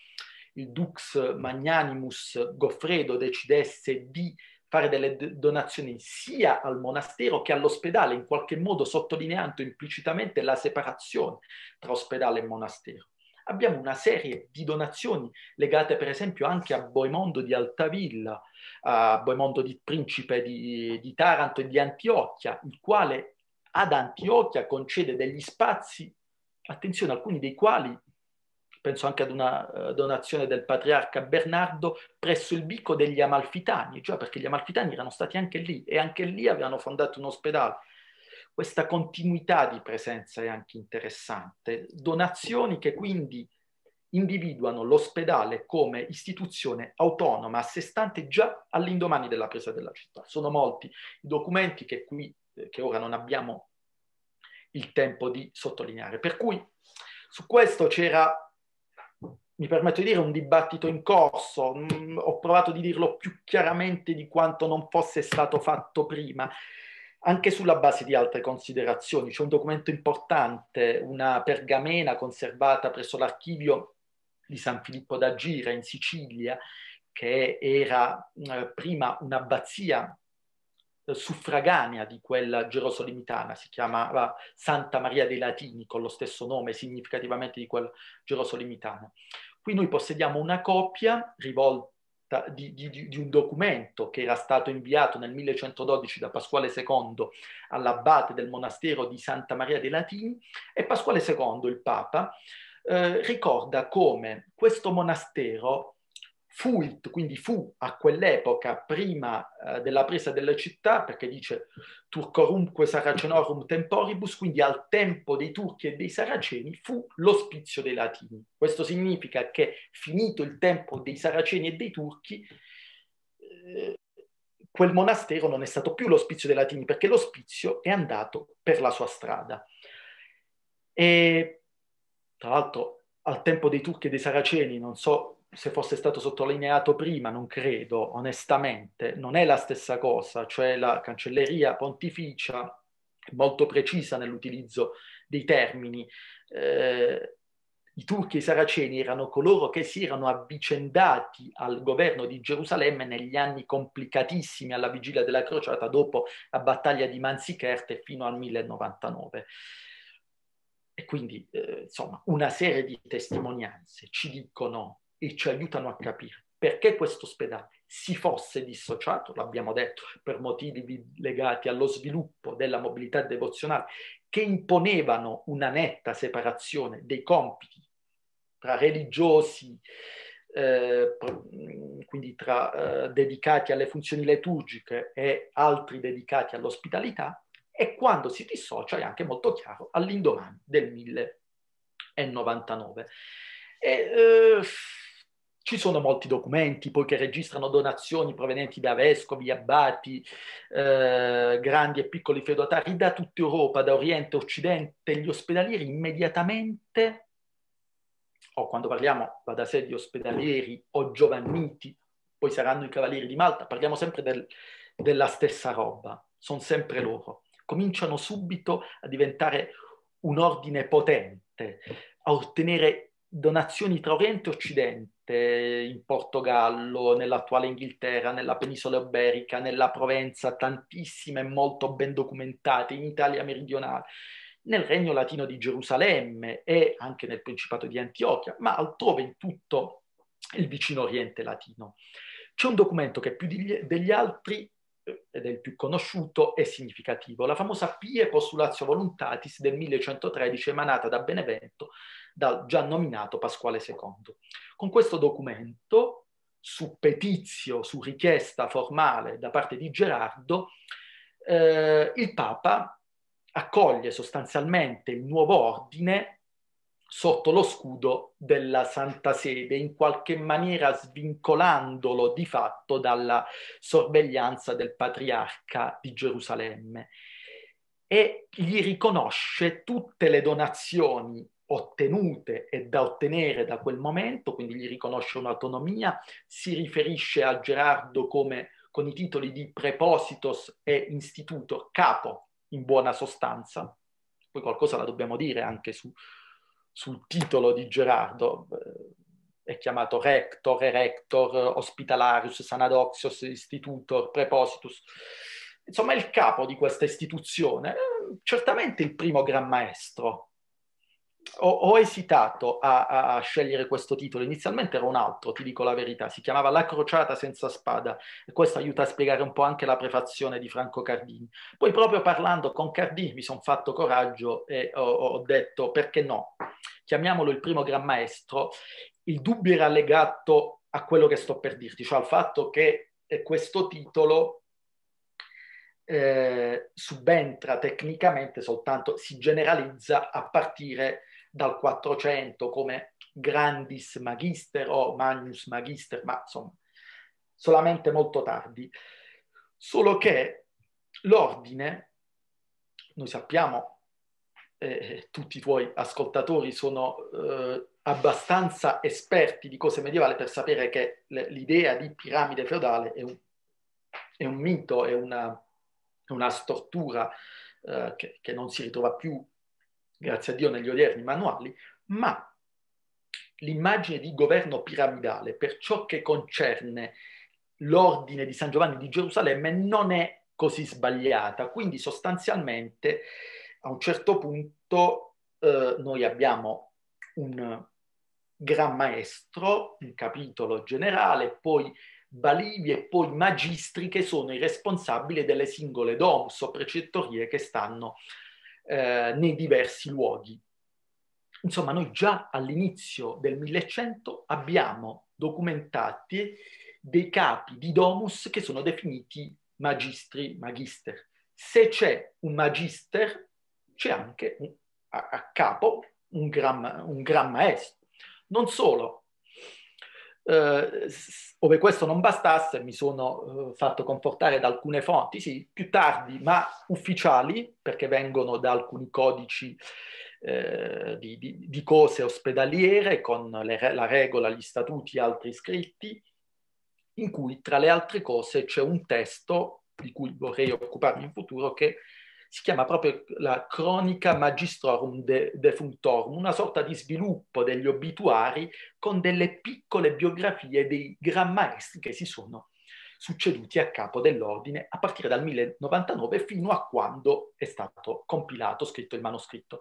il Dux Magnanimus Goffredo decidesse di fare delle donazioni sia al monastero che all'ospedale, in qualche modo sottolineando implicitamente la separazione tra ospedale e monastero abbiamo una serie di donazioni legate per esempio anche a Boemondo di Altavilla, a Boemondo di Principe di, di Taranto e di Antiochia, il quale ad Antiochia concede degli spazi, attenzione, alcuni dei quali penso anche ad una eh, donazione del patriarca Bernardo, presso il bicco degli Amalfitani, cioè perché gli Amalfitani erano stati anche lì e anche lì avevano fondato un ospedale questa continuità di presenza è anche interessante. Donazioni che quindi individuano l'ospedale come istituzione autonoma, a sé stante già all'indomani della presa della città. Sono molti i documenti che qui, eh, che ora non abbiamo il tempo di sottolineare. Per cui su questo c'era, mi permetto di dire, un dibattito in corso, mh, mm, ho provato di dirlo più chiaramente di quanto non fosse stato fatto prima anche sulla base di altre considerazioni. C'è un documento importante, una pergamena conservata presso l'archivio di San Filippo da Gira in Sicilia, che era eh, prima un'abbazia eh, suffraganea di quella gerosolimitana, si chiamava Santa Maria dei Latini, con lo stesso nome significativamente di quella gerosolimitana. Qui noi possediamo una copia rivolta di, di, di, un documento che era stato inviato nel 1112 da Pasquale II all'abate del monastero di Santa Maria dei Latini e Pasquale II, il Papa, eh, ricorda come questo monastero fu quindi fu a quell'epoca prima eh, della presa della città, perché dice Turcorumque Saracenorum temporibus, quindi al tempo dei turchi e dei saraceni fu l'ospizio dei latini. Questo significa che finito il tempo dei saraceni e dei turchi, eh, quel monastero non è stato più l'ospizio dei latini, perché l'ospizio è andato per la sua strada. E tra l'altro al tempo dei turchi e dei saraceni, non so se fosse stato sottolineato prima, non credo, onestamente, non è la stessa cosa, cioè la cancelleria pontificia è molto precisa nell'utilizzo dei termini. Eh, I turchi e i saraceni erano coloro che si erano avvicendati al governo di Gerusalemme negli anni complicatissimi alla vigilia della crociata dopo la battaglia di Manzicherte fino al 1099. E quindi, eh, insomma, una serie di testimonianze ci dicono e ci aiutano a capire perché questo ospedale si fosse dissociato, l'abbiamo detto, per motivi legati allo sviluppo della mobilità devozionale, che imponevano una netta separazione dei compiti tra religiosi, eh, quindi tra eh, dedicati alle funzioni liturgiche e altri dedicati all'ospitalità, e quando si dissocia è anche molto chiaro all'indomani del 1099. E, eh, ci sono molti documenti poi che registrano donazioni provenienti da vescovi, abbati, eh, grandi e piccoli feudatari da tutta Europa, da Oriente, Occidente. Gli ospedalieri immediatamente, o quando parliamo, va da sé, di ospedalieri o giovanniti, poi saranno i cavalieri di Malta, parliamo sempre del, della stessa roba, sono sempre loro. Cominciano subito a diventare un ordine potente, a ottenere donazioni tra Oriente e Occidente eh, in Portogallo, nell'attuale Inghilterra, nella penisola iberica, nella Provenza, tantissime e molto ben documentate, in Italia meridionale, nel Regno Latino di Gerusalemme e anche nel Principato di Antiochia, ma altrove in tutto il vicino Oriente Latino. C'è un documento che più degli altri eh, ed è il più conosciuto e significativo, la famosa Pie Postulatio Voluntatis del 1113 emanata da Benevento dal già nominato Pasquale II. Con questo documento, su petizio, su richiesta formale da parte di Gerardo, eh, il Papa accoglie sostanzialmente il nuovo ordine sotto lo scudo della Santa Sede, in qualche maniera svincolandolo di fatto dalla sorveglianza del patriarca di Gerusalemme e gli riconosce tutte le donazioni ottenute e da ottenere da quel momento, quindi gli riconosce un'autonomia, si riferisce a Gerardo come con i titoli di prepositos e institutor, capo in buona sostanza, poi qualcosa la dobbiamo dire anche su, sul titolo di Gerardo, eh, è chiamato rector, erector, hospitalarius, sanadoxios, istitutor, prepositus, insomma è il capo di questa istituzione, eh, certamente il primo gran maestro, ho, ho esitato a, a, scegliere questo titolo, inizialmente era un altro, ti dico la verità, si chiamava La crociata senza spada e questo aiuta a spiegare un po' anche la prefazione di Franco Cardini. Poi proprio parlando con Cardini mi sono fatto coraggio e ho, ho detto perché no, chiamiamolo il primo gran maestro, il dubbio era legato a quello che sto per dirti, cioè al fatto che eh, questo titolo eh, subentra tecnicamente soltanto, si generalizza a partire dal 400 come Grandis Magister o Magnus Magister, ma insomma, solamente molto tardi. Solo che l'ordine, noi sappiamo, eh, tutti i tuoi ascoltatori sono eh, abbastanza esperti di cose medievali per sapere che l'idea di piramide feudale è un, è un mito, è una, è una stortura eh, che, che non si ritrova più grazie a Dio, negli odierni manuali, ma l'immagine di governo piramidale per ciò che concerne l'ordine di San Giovanni di Gerusalemme non è così sbagliata. Quindi sostanzialmente a un certo punto eh, noi abbiamo un gran maestro, un capitolo generale, poi balivi e poi magistri che sono i responsabili delle singole domus o precettorie che stanno eh, nei diversi luoghi. Insomma, noi già all'inizio del 1100 abbiamo documentati dei capi di domus che sono definiti magistri, magister. Se c'è un magister, c'è anche un, a, a, capo un gran, un gran maestro. Non solo, eh, ove questo non bastasse, mi sono eh, fatto confortare da alcune fonti, sì, più tardi, ma ufficiali, perché vengono da alcuni codici eh, di, di, di, cose ospedaliere con le, la regola, gli statuti e altri scritti, in cui tra le altre cose c'è un testo di cui vorrei occuparmi in futuro che si chiama proprio la Cronica Magistrorum de, Defunctorum, una sorta di sviluppo degli obituari con delle piccole biografie dei gran maestri che si sono succeduti a capo dell'ordine a partire dal 1099 fino a quando è stato compilato, scritto il manoscritto.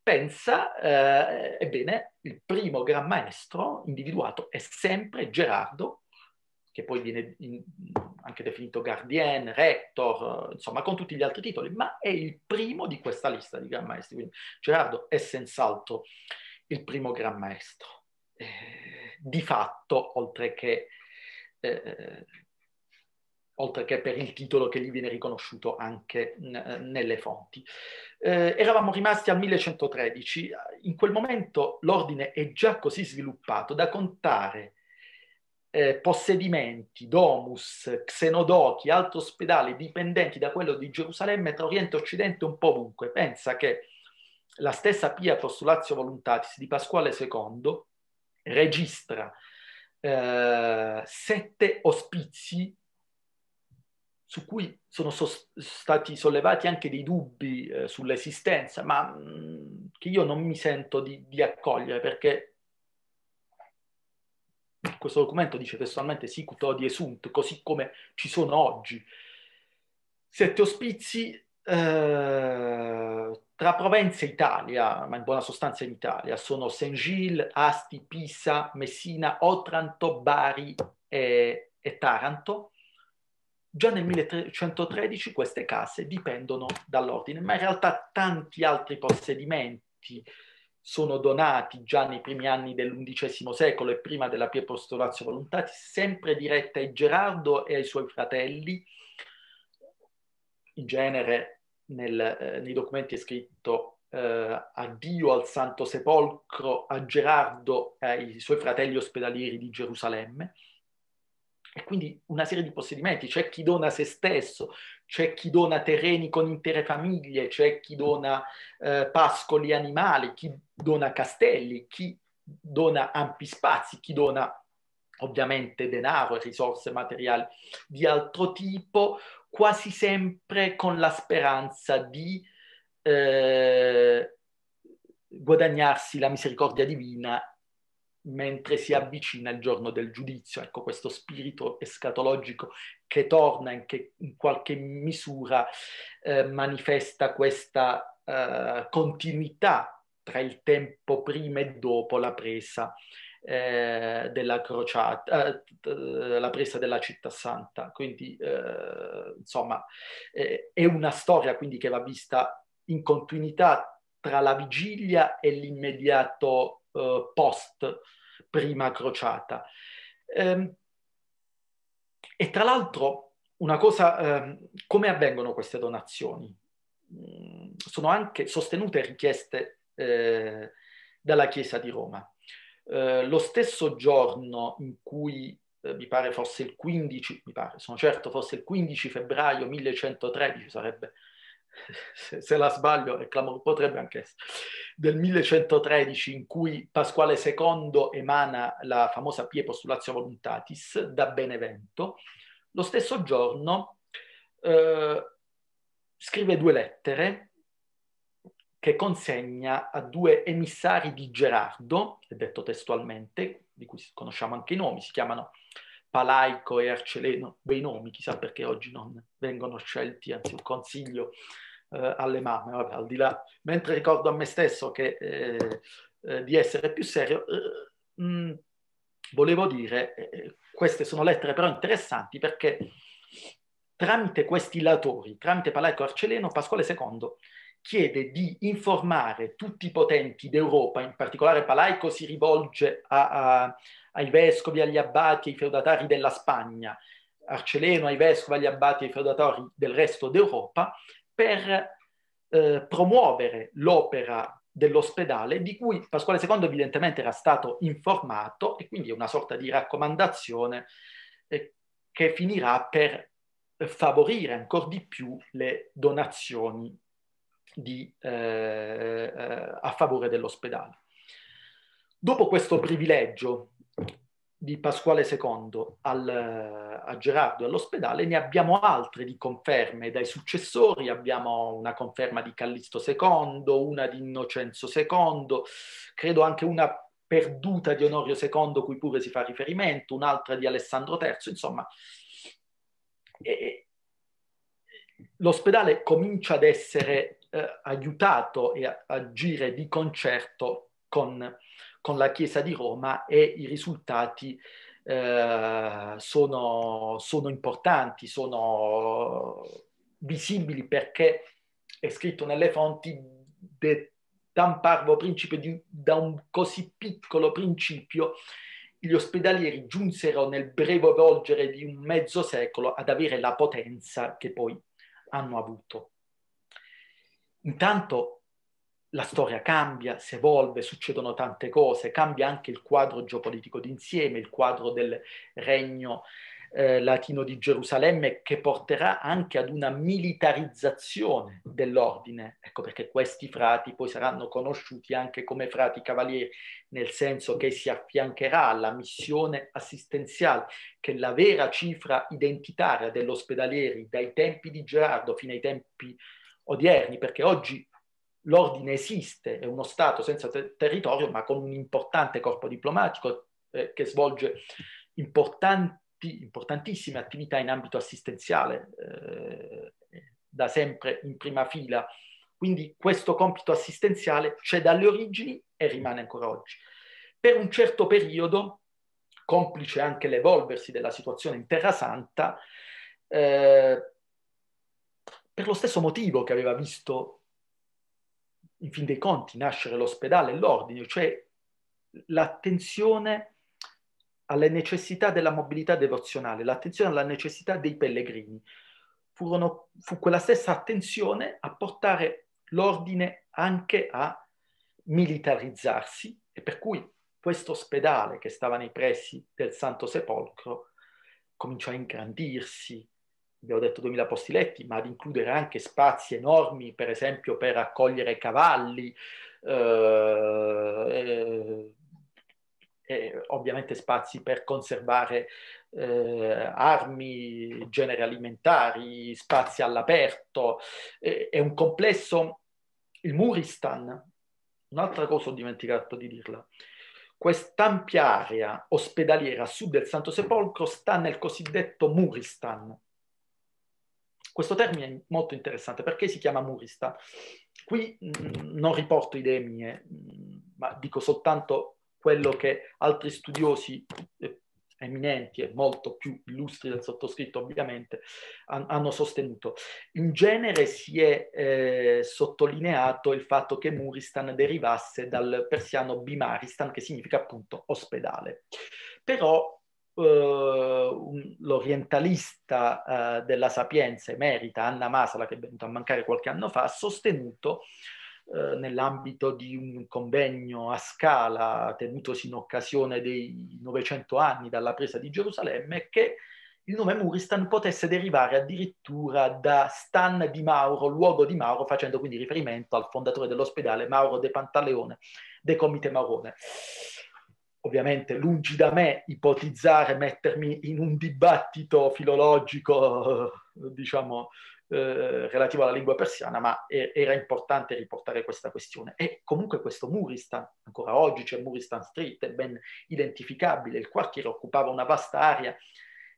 Pensa, eh, ebbene, il primo gran maestro individuato è sempre Gerardo che poi viene in, anche definito Guardian, Rector, eh, insomma con tutti gli altri titoli, ma è il primo di questa lista di Gran Maestri. Quindi Gerardo è senz'altro il primo Gran Maestro, eh, di fatto, oltre che, eh, oltre che, per il titolo che gli viene riconosciuto anche n- eh, nelle fonti. Eh, eravamo rimasti al 1113, in quel momento l'ordine è già così sviluppato da contare eh, possedimenti, domus, xenodochi, altri ospedali dipendenti da quello di Gerusalemme tra Oriente e Occidente un po' ovunque. Pensa che la stessa Pia Postulatio Voluntatis di Pasquale II registra eh, sette ospizi su cui sono sos- stati sollevati anche dei dubbi eh, sull'esistenza, ma mh, mm, che io non mi sento di, di accogliere perché questo documento dice testualmente sicut odie esunt, così come ci sono oggi. Sette ospizi eh, tra Provenza e Italia, ma in buona sostanza in Italia, sono Saint Gilles, Asti, Pisa, Messina, Otranto, Bari e, e Taranto. Già nel 1113 queste case dipendono dall'ordine, ma in realtà tanti altri possedimenti sono donati già nei primi anni dell'undicesimo secolo e prima della Prepostolatio Voluntatis, sempre diretta a Gerardo e ai suoi fratelli. In genere nel, eh, nei documenti è scritto eh, addio al Santo Sepolcro a Gerardo e ai suoi fratelli ospedalieri di Gerusalemme. E quindi una serie di possedimenti, c'è chi dona se stesso, c'è chi dona terreni con intere famiglie, c'è chi dona eh, pascoli animali, chi dona castelli, chi dona ampi spazi, chi dona ovviamente denaro e risorse materiali di altro tipo, quasi sempre con la speranza di eh, guadagnarsi la misericordia divina mentre si avvicina il giorno del giudizio, ecco questo spirito escatologico che torna e che in qualche misura eh, manifesta questa eh, continuità tra il tempo prima e dopo la presa eh, della crociata, eh, eh, la presa della città santa. Quindi eh, insomma è una storia quindi che va vista in continuità tra la vigilia e l'immediato eh, post prima crociata. Ehm, e tra l'altro, una cosa, ehm, come avvengono queste donazioni? Mm, sono anche sostenute e richieste eh, dalla Chiesa di Roma. Eh, lo stesso giorno in cui mi pare fosse il 15, mi pare, sono certo fosse il 15 febbraio 1113, sarebbe se la sbaglio è potrebbe anche essere, del 1113 in cui Pasquale II emana la famosa Pie Postulatio Voluntatis da Benevento, lo stesso giorno eh, scrive due lettere che consegna a due emissari di Gerardo, detto testualmente, di cui conosciamo anche i nomi, si chiamano Palaico e Arceleno, bei nomi, chissà perché oggi non vengono scelti, anzi un consiglio eh, alle mamme, vabbè, al di là. Mentre ricordo a me stesso che, eh, eh, di essere più serio, mh, eh, mm, volevo dire, eh, eh, queste sono lettere però interessanti perché tramite questi latori, tramite Palaico e Arceleno, Pasquale II chiede di informare tutti i potenti d'Europa, in particolare Palaico si rivolge a, a, ai vescovi, agli abbati, ai feudatari della Spagna, Arceleno ai vescovi, agli abbati e ai feudatari del resto d'Europa, per eh, promuovere l'opera dell'ospedale di cui Pasquale II evidentemente era stato informato e quindi è una sorta di raccomandazione eh, che finirà per favorire ancora di più le donazioni di, eh, eh, a favore dell'ospedale. Dopo questo privilegio di Pasquale II al, a Gerardo e all'ospedale, ne abbiamo altre di conferme dai successori, abbiamo una conferma di Callisto II, una di Innocenzo II, credo anche una perduta di Onorio II cui pure si fa riferimento, un'altra di Alessandro III, insomma. E, l'ospedale comincia ad essere eh, aiutato e a, agire di concerto con, con, la Chiesa di Roma e i risultati eh, sono, sono, importanti, sono visibili perché è scritto nelle fonti de tan parvo principio di, da un così piccolo principio gli ospedalieri giunsero nel breve volgere di un mezzo secolo ad avere la potenza che poi hanno avuto intanto la storia cambia, si evolve, succedono tante cose, cambia anche il quadro geopolitico d'insieme, il quadro del regno eh, latino di Gerusalemme che porterà anche ad una militarizzazione dell'ordine, ecco perché questi frati poi saranno conosciuti anche come frati cavalieri, nel senso che si affiancherà alla missione assistenziale, che è la vera cifra identitaria dell'ospedalieri dai tempi di Gerardo fino ai tempi di odierni, perché oggi l'ordine esiste, è uno Stato senza ter- territorio, ma con un importante corpo diplomatico eh, che svolge importanti, importantissime attività in ambito assistenziale, eh, da sempre in prima fila. Quindi questo compito assistenziale c'è dalle origini e rimane ancora oggi. Per un certo periodo, complice anche l'evolversi della situazione in Terra Santa, eh, per lo stesso motivo che aveva visto, in fin dei conti, nascere l'ospedale e l'ordine, cioè l'attenzione alle necessità della mobilità devozionale, l'attenzione alla necessità dei pellegrini. Furono, fu quella stessa attenzione a portare l'ordine anche a militarizzarsi e per cui questo ospedale che stava nei pressi del Santo Sepolcro cominciò a ingrandirsi, abbiamo detto 2000 posti letti, ma ad includere anche spazi enormi, per esempio per accogliere cavalli, eh, eh, eh ovviamente spazi per conservare eh, armi, generi alimentari, spazi all'aperto. è un complesso, il Muristan, un'altra cosa ho dimenticato di dirla, quest'ampia area ospedaliera a sud del Santo Sepolcro sta nel cosiddetto Muristan, questo termine è molto interessante perché si chiama murista. Qui mh, mm, non riporto idee mie, mh, mm, ma dico soltanto quello che altri studiosi eh, eminenti e molto più illustri del sottoscritto ovviamente han, hanno sostenuto. In genere si è eh, sottolineato il fatto che Muristan derivasse dal persiano Bimaristan che significa appunto ospedale. Però Uh, l'orientalista uh, della Sapienza emerita Anna Masala, che è venuta a mancare qualche anno fa, ha sostenuto uh, nell'ambito di un convegno a scala tenutosi in occasione dei 900 anni dalla presa di Gerusalemme che il nome Muristan potesse derivare addirittura da Stan di Mauro, luogo di Mauro, facendo quindi riferimento al fondatore dell'ospedale Mauro de Pantaleone, de Comite Maurone ovviamente lungi da me ipotizzare, mettermi in un dibattito filologico, diciamo, eh, relativo alla lingua persiana, ma è, era importante riportare questa questione. E comunque questo Muristan, ancora oggi c'è Muristan Street, è ben identificabile, il quartiere occupava una vasta area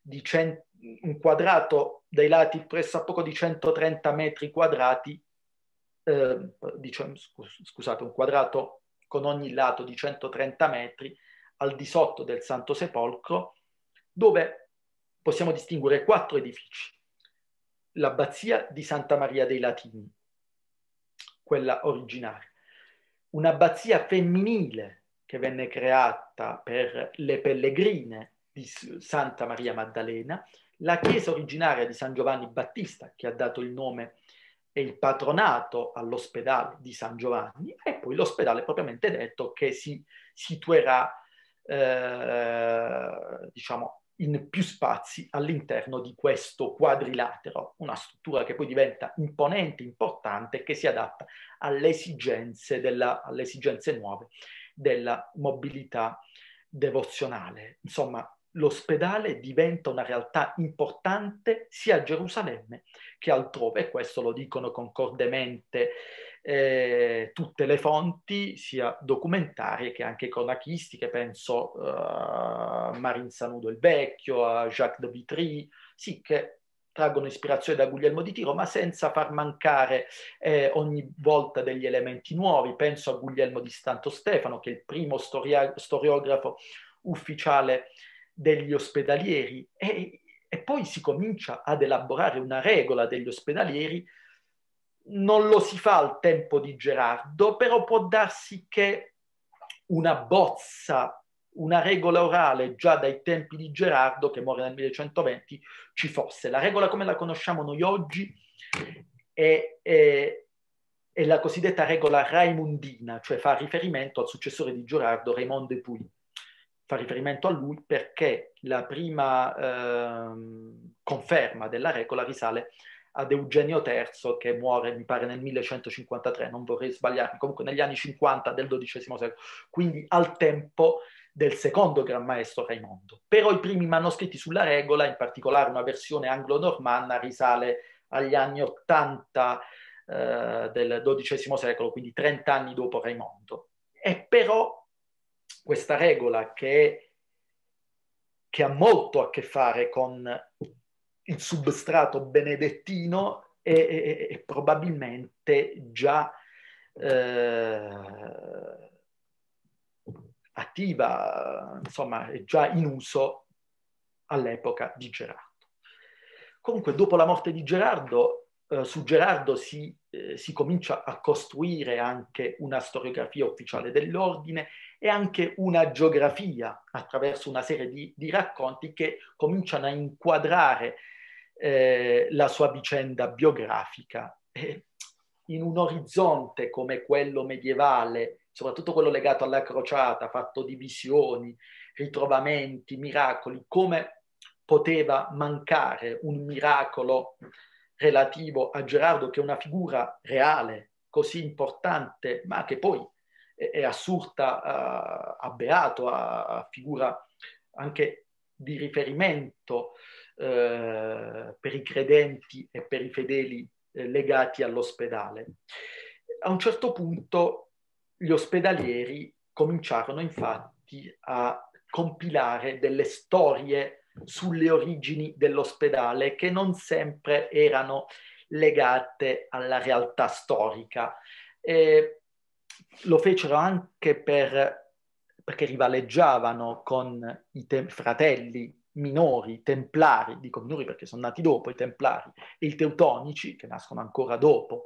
di cent- un quadrato dai lati presso a poco di 130 metri quadrati, eh, diciamo, scus- scusate, un quadrato con ogni lato di 130 metri, al di sotto del Santo Sepolcro, dove possiamo distinguere quattro edifici. L'abbazia di Santa Maria dei Latini, quella originaria, un'abbazia femminile che venne creata per le pellegrine di Santa Maria Maddalena, la chiesa originaria di San Giovanni Battista, che ha dato il nome e il patronato all'ospedale di San Giovanni, e poi l'ospedale propriamente detto che si situerà eh, diciamo, in più spazi all'interno di questo quadrilatero, una struttura che poi diventa imponente, importante e che si adatta alle esigenze, della, alle esigenze nuove della mobilità devozionale. Insomma, l'ospedale diventa una realtà importante sia a Gerusalemme che altrove, e questo lo dicono concordemente eh, tutte le fonti, sia documentarie che anche cronachistiche, penso uh, a Marin Sanudo il Vecchio, a Jacques de Vitry, sì che traggono ispirazione da Guglielmo di Tiro, ma senza far mancare eh, ogni volta degli elementi nuovi. Penso a Guglielmo di Santo Stefano, che è il primo storia- storiografo ufficiale degli ospedalieri e, e poi si comincia ad elaborare una regola degli ospedalieri. Non lo si fa al tempo di Gerardo, però può darsi che una bozza una regola orale già dai tempi di Gerardo, che muore nel 1120, ci fosse. La regola come la conosciamo noi oggi è, è, è la cosiddetta regola raimundina, cioè fa riferimento al successore di Gerardo, Raimondo Puy fa riferimento a lui perché la prima ehm, conferma della regola risale ad Eugenio III che muore mi pare nel 1153, non vorrei sbagliarmi, comunque negli anni 50 del XII secolo, quindi al tempo del secondo Gran Maestro Raimondo. Però i primi manoscritti sulla regola, in particolare una versione anglo-normanna, risale agli anni 80 eh, del XII secolo, quindi 30 anni dopo Raimondo. E però questa regola che, che ha molto a che fare con il substrato benedettino e, e, e probabilmente già eh, attiva, insomma, è già in uso all'epoca di Gerardo. Comunque, dopo la morte di Gerardo, eh, su Gerardo si, eh, si comincia a costruire anche una storiografia ufficiale dell'ordine e anche una geografia attraverso una serie di, di racconti che cominciano a inquadrare eh, la sua vicenda biografica eh, in un orizzonte come quello medievale, soprattutto quello legato alla crociata, fatto di visioni, ritrovamenti, miracoli, come poteva mancare un miracolo relativo a Gerardo, che è una figura reale, così importante, ma che poi e, assurda a, eh, a Beato, a, a, figura anche di riferimento eh, per i credenti e per i fedeli eh, legati all'ospedale. A un certo punto gli ospedalieri cominciarono infatti a compilare delle storie sulle origini dell'ospedale che non sempre erano legate alla realtà storica. E lo fecero anche per, perché rivaleggiavano con i te- fratelli minori, i templari, dico minori perché sono nati dopo i templari, e i teutonici, che nascono ancora dopo,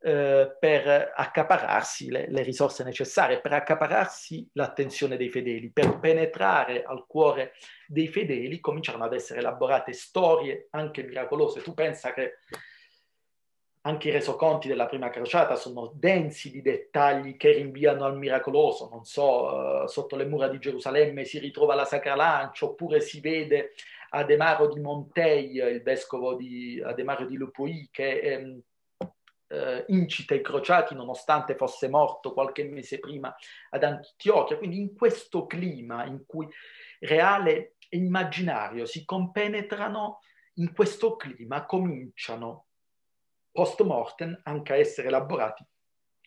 eh, per accapararsi le, le, risorse necessarie, per accapararsi l'attenzione dei fedeli, per penetrare al cuore dei fedeli cominciarono ad essere elaborate storie anche miracolose. Tu pensa che anche i resoconti della prima crociata sono densi di dettagli che rinviano al miracoloso. Non so, eh, sotto le mura di Gerusalemme si ritrova la Sacra Lancia, oppure si vede Ademaro di Montei, il vescovo di Ademaro di Lupoi, che ehm, eh, incita i crociati nonostante fosse morto qualche mese prima ad Antiochia. Quindi in questo clima in cui reale e immaginario si compenetrano, in questo clima cominciano post mortem anche a essere elaborati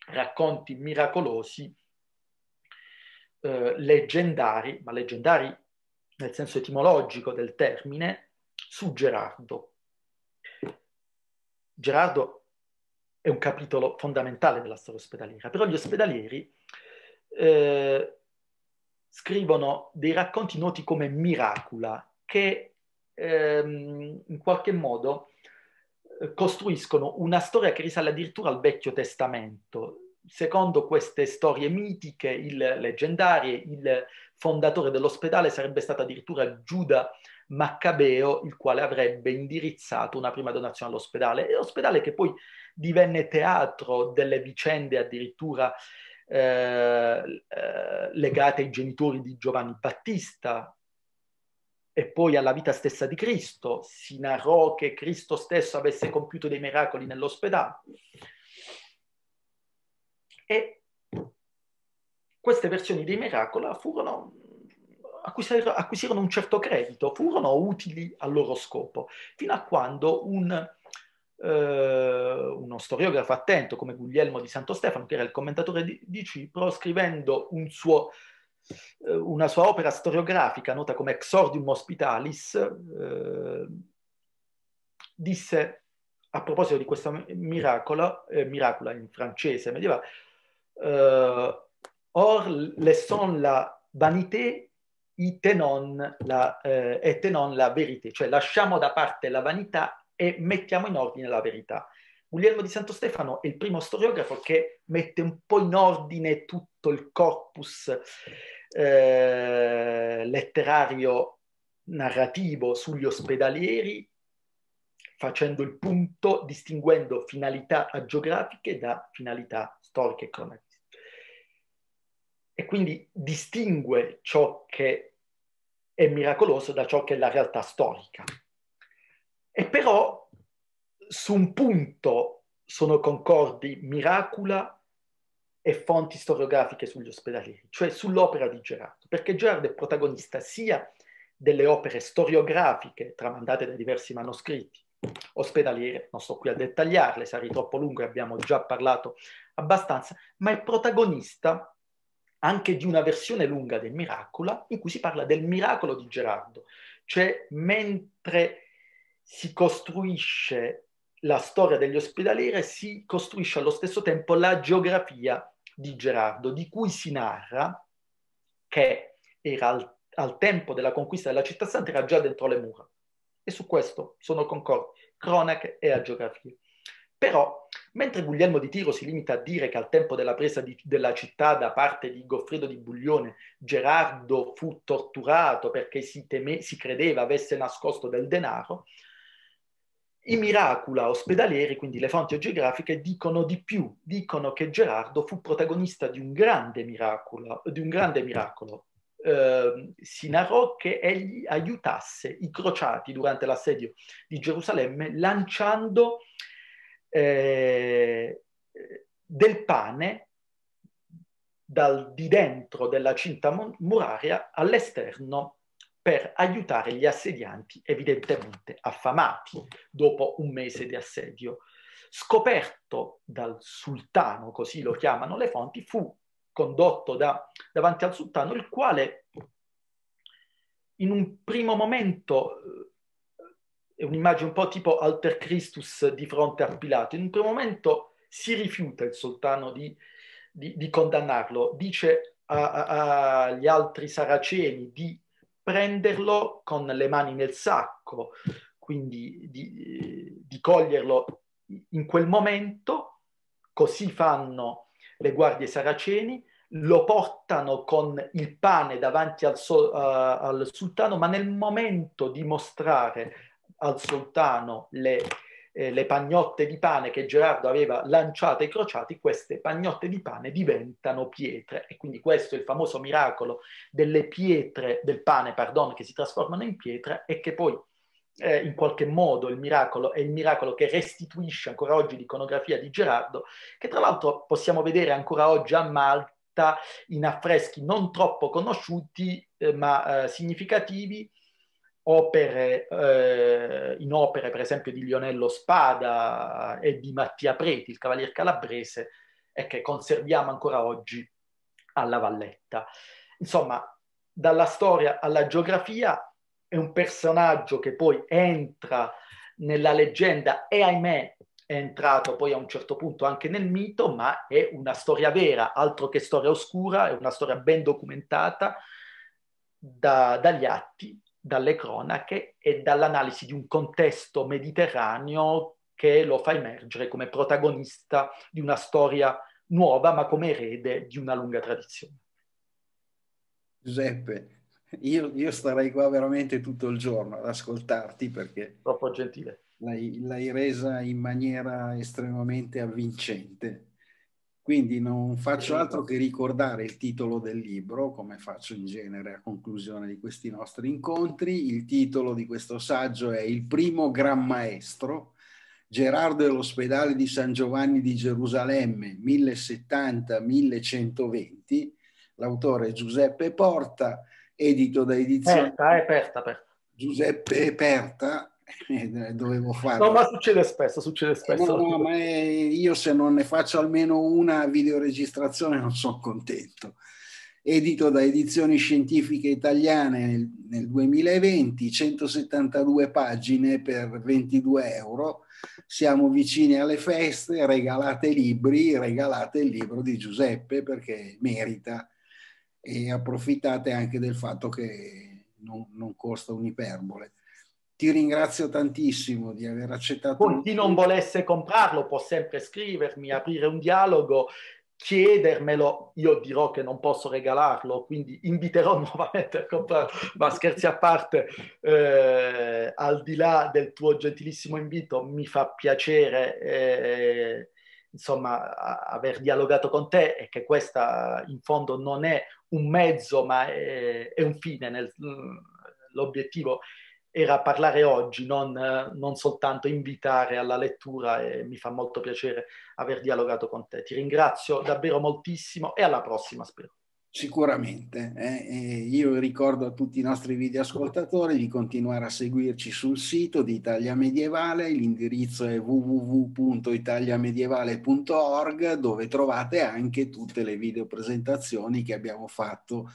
racconti miracolosi, eh, leggendari, ma leggendari nel senso etimologico del termine, su Gerardo. Gerardo è un capitolo fondamentale della storia ospedaliera, però gli ospedalieri eh, scrivono dei racconti noti come miracula, che ehm, in qualche modo costruiscono una storia che risale addirittura al Vecchio Testamento. Secondo queste storie mitiche, il leggendarie, il fondatore dell'ospedale sarebbe stato addirittura Giuda Maccabeo, il quale avrebbe indirizzato una prima donazione all'ospedale. E l'ospedale che poi divenne teatro delle vicende addirittura eh, eh legate ai genitori di Giovanni Battista, e poi alla vita stessa di Cristo. Si narrò che Cristo stesso avesse compiuto dei miracoli nell'ospedale. E queste versioni dei miracoli furono, acquisirono, acquisirono un certo credito, furono utili al loro scopo, fino a quando un, eh, uno storiografo attento come Guglielmo di Santo Stefano, che era il commentatore di, di Cipro, scrivendo un suo eh, una sua opera storiografica, nota come Exordium Hospitalis, eh, disse a proposito di questo miracolo, eh, miracula in francese medievale, eh, Or laissons la vanité et eh, et non la verité, cioè lasciamo da parte la vanità e mettiamo in ordine la verità. Guglielmo di Santo Stefano è il primo storiografo che mette un po' in ordine tutto il corpus eh, letterario narrativo sugli ospedalieri, facendo il punto, distinguendo finalità agiografiche da finalità storiche e cronache. E quindi distingue ciò che è miracoloso da ciò che è la realtà storica. E però su un punto sono concordi Miracula e fonti storiografiche sugli ospedalieri, cioè sull'opera di Gerardo, perché Gerardo è protagonista sia delle opere storiografiche tramandate da diversi manoscritti ospedaliere, non sto qui a dettagliarle, sarei troppo lungo e abbiamo già parlato abbastanza, ma è protagonista anche di una versione lunga del Miracula in cui si parla del miracolo di Gerardo, cioè mentre si costruisce la storia degli ospedaliere si costruisce allo stesso tempo la geografia di Gerardo, di cui si narra che era al, al tempo della conquista della città santa era già dentro le mura. E su questo sono concordi, cronache e agiografie. Però, mentre Guglielmo di Tiro si limita a dire che al tempo della presa di, della città da parte di Goffredo di Buglione, Gerardo fu torturato perché si, teme, si credeva avesse nascosto del denaro, i miracula ospedalieri, quindi le fonti geografiche, dicono di più, dicono che Gerardo fu protagonista di un grande miracolo, di un grande miracolo. Eh, si narrò che egli aiutasse i crociati durante l'assedio di Gerusalemme lanciando eh, del pane dal, di dentro della cinta muraria all'esterno per aiutare gli assedianti evidentemente affamati dopo un mese di assedio. Scoperto dal sultano, così lo chiamano le fonti, fu condotto da, davanti al sultano, il quale in un primo momento eh, è un'immagine un po' tipo Alter Christus di fronte a Pilato. In un primo momento si rifiuta il sultano di, di, di condannarlo, dice agli altri saraceni di prenderlo con le mani nel sacco, quindi di, di coglierlo in quel momento, così fanno le guardie saraceni, lo portano con il pane davanti al, sol, uh, eh, al sultano, ma nel momento di mostrare al sultano le, eh, le pagnotte di pane che Gerardo aveva lanciato ai crociati, queste pagnotte di pane diventano pietre e quindi questo è il famoso miracolo delle pietre, del pane, pardon, che si trasformano in pietra e che poi eh, in qualche modo il miracolo è il miracolo che restituisce ancora oggi l'iconografia di Gerardo, che tra l'altro possiamo vedere ancora oggi a Malta in affreschi non troppo conosciuti eh, ma eh, significativi opere, eh, in opere per esempio di Lionello Spada e di Mattia Preti, il cavalier calabrese, e che conserviamo ancora oggi alla Valletta. Insomma, dalla storia alla geografia è un personaggio che poi entra nella leggenda e ahimè è entrato poi a un certo punto anche nel mito, ma è una storia vera, altro che storia oscura, è una storia ben documentata da, dagli atti dalle cronache e dall'analisi di un contesto mediterraneo che lo fa emergere come protagonista di una storia nuova, ma come erede di una lunga tradizione. Giuseppe, io, io starei qua veramente tutto il giorno ad ascoltarti perché... Troppo gentile. L'hai, l'hai resa in maniera estremamente avvincente. Quindi non faccio altro che ricordare il titolo del libro, come faccio in genere a conclusione di questi nostri incontri. Il titolo di questo saggio è Il primo Gran Maestro, Gerardo e l'ospedale di San Giovanni di Gerusalemme 1070-1120. L'autore è Giuseppe Porta, edito da edizione... Perta, è Perta, Perta. Giuseppe Perta, eh, dovevo fare. No, ma succede spesso, succede eh, spesso. No, no, ma eh, io se non ne faccio almeno una videoregistrazione non sono contento. Edito da Edizioni Scientifiche Italiane nel, nel 2020, 172 pagine per 22 euro. Siamo vicini alle feste, regalate libri, regalate il libro di Giuseppe perché merita e approfittate anche del fatto che non, non costa un'iperbole ti ringrazio tantissimo di aver accettato. Poi chi non volesse comprarlo può sempre scrivermi, aprire un dialogo, chiedermelo, io dirò che non posso regalarlo, quindi inviterò *laughs* nuovamente a comprarlo, ma scherzi a parte, eh, al di là del tuo gentilissimo invito, mi fa piacere eh, insomma, aver dialogato con te e che questa in fondo non è un mezzo, ma è, è un fine, mm, l'obiettivo è era parlare oggi, non, non, soltanto invitare alla lettura e mi fa molto piacere aver dialogato con te. Ti ringrazio davvero moltissimo e alla prossima, spero. Sicuramente, eh. io ricordo a tutti i nostri videoascoltatori di continuare a seguirci sul sito di Italia Medievale, l'indirizzo è www.italiamedievale.org dove trovate anche tutte le videopresentazioni che abbiamo fatto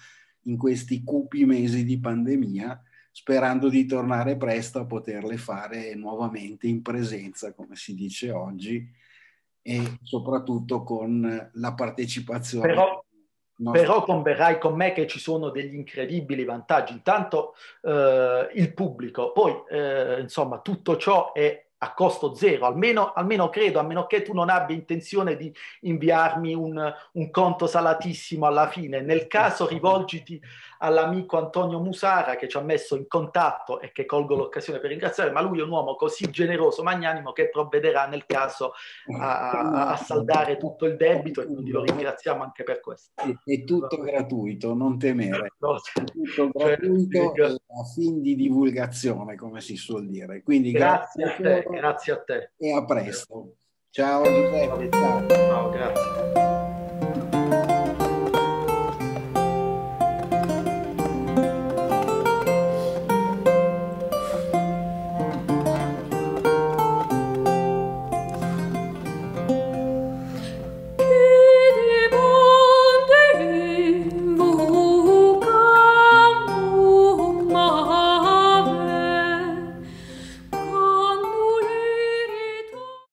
in questi cupi mesi di pandemia sperando di tornare presto a poterle fare nuovamente in presenza, come si dice oggi, e soprattutto con la partecipazione. Però, nostra... però converrai con me che ci sono degli incredibili vantaggi. Intanto eh, il pubblico, poi eh, insomma tutto ciò è a costo zero, almeno, almeno, credo, a meno che tu non abbia intenzione di inviarmi un, un conto salatissimo alla fine. Nel caso *laughs* rivolgiti all'amico Antonio Musara che ci ha messo in contatto e che colgo l'occasione per ringraziare, ma lui è un uomo così generoso, magnanimo, che provvederà nel caso a, a saldare tutto il debito e quindi lo ringraziamo anche per questo. È, è tutto gratuito, non temere. *laughs* No. È tutto cioè, gratuito cioè, a fin di divulgazione, come si suol dire. Quindi grazie, grazie a te grazie a te. E a presto. Ciao Giuseppe. Ciao, grazie.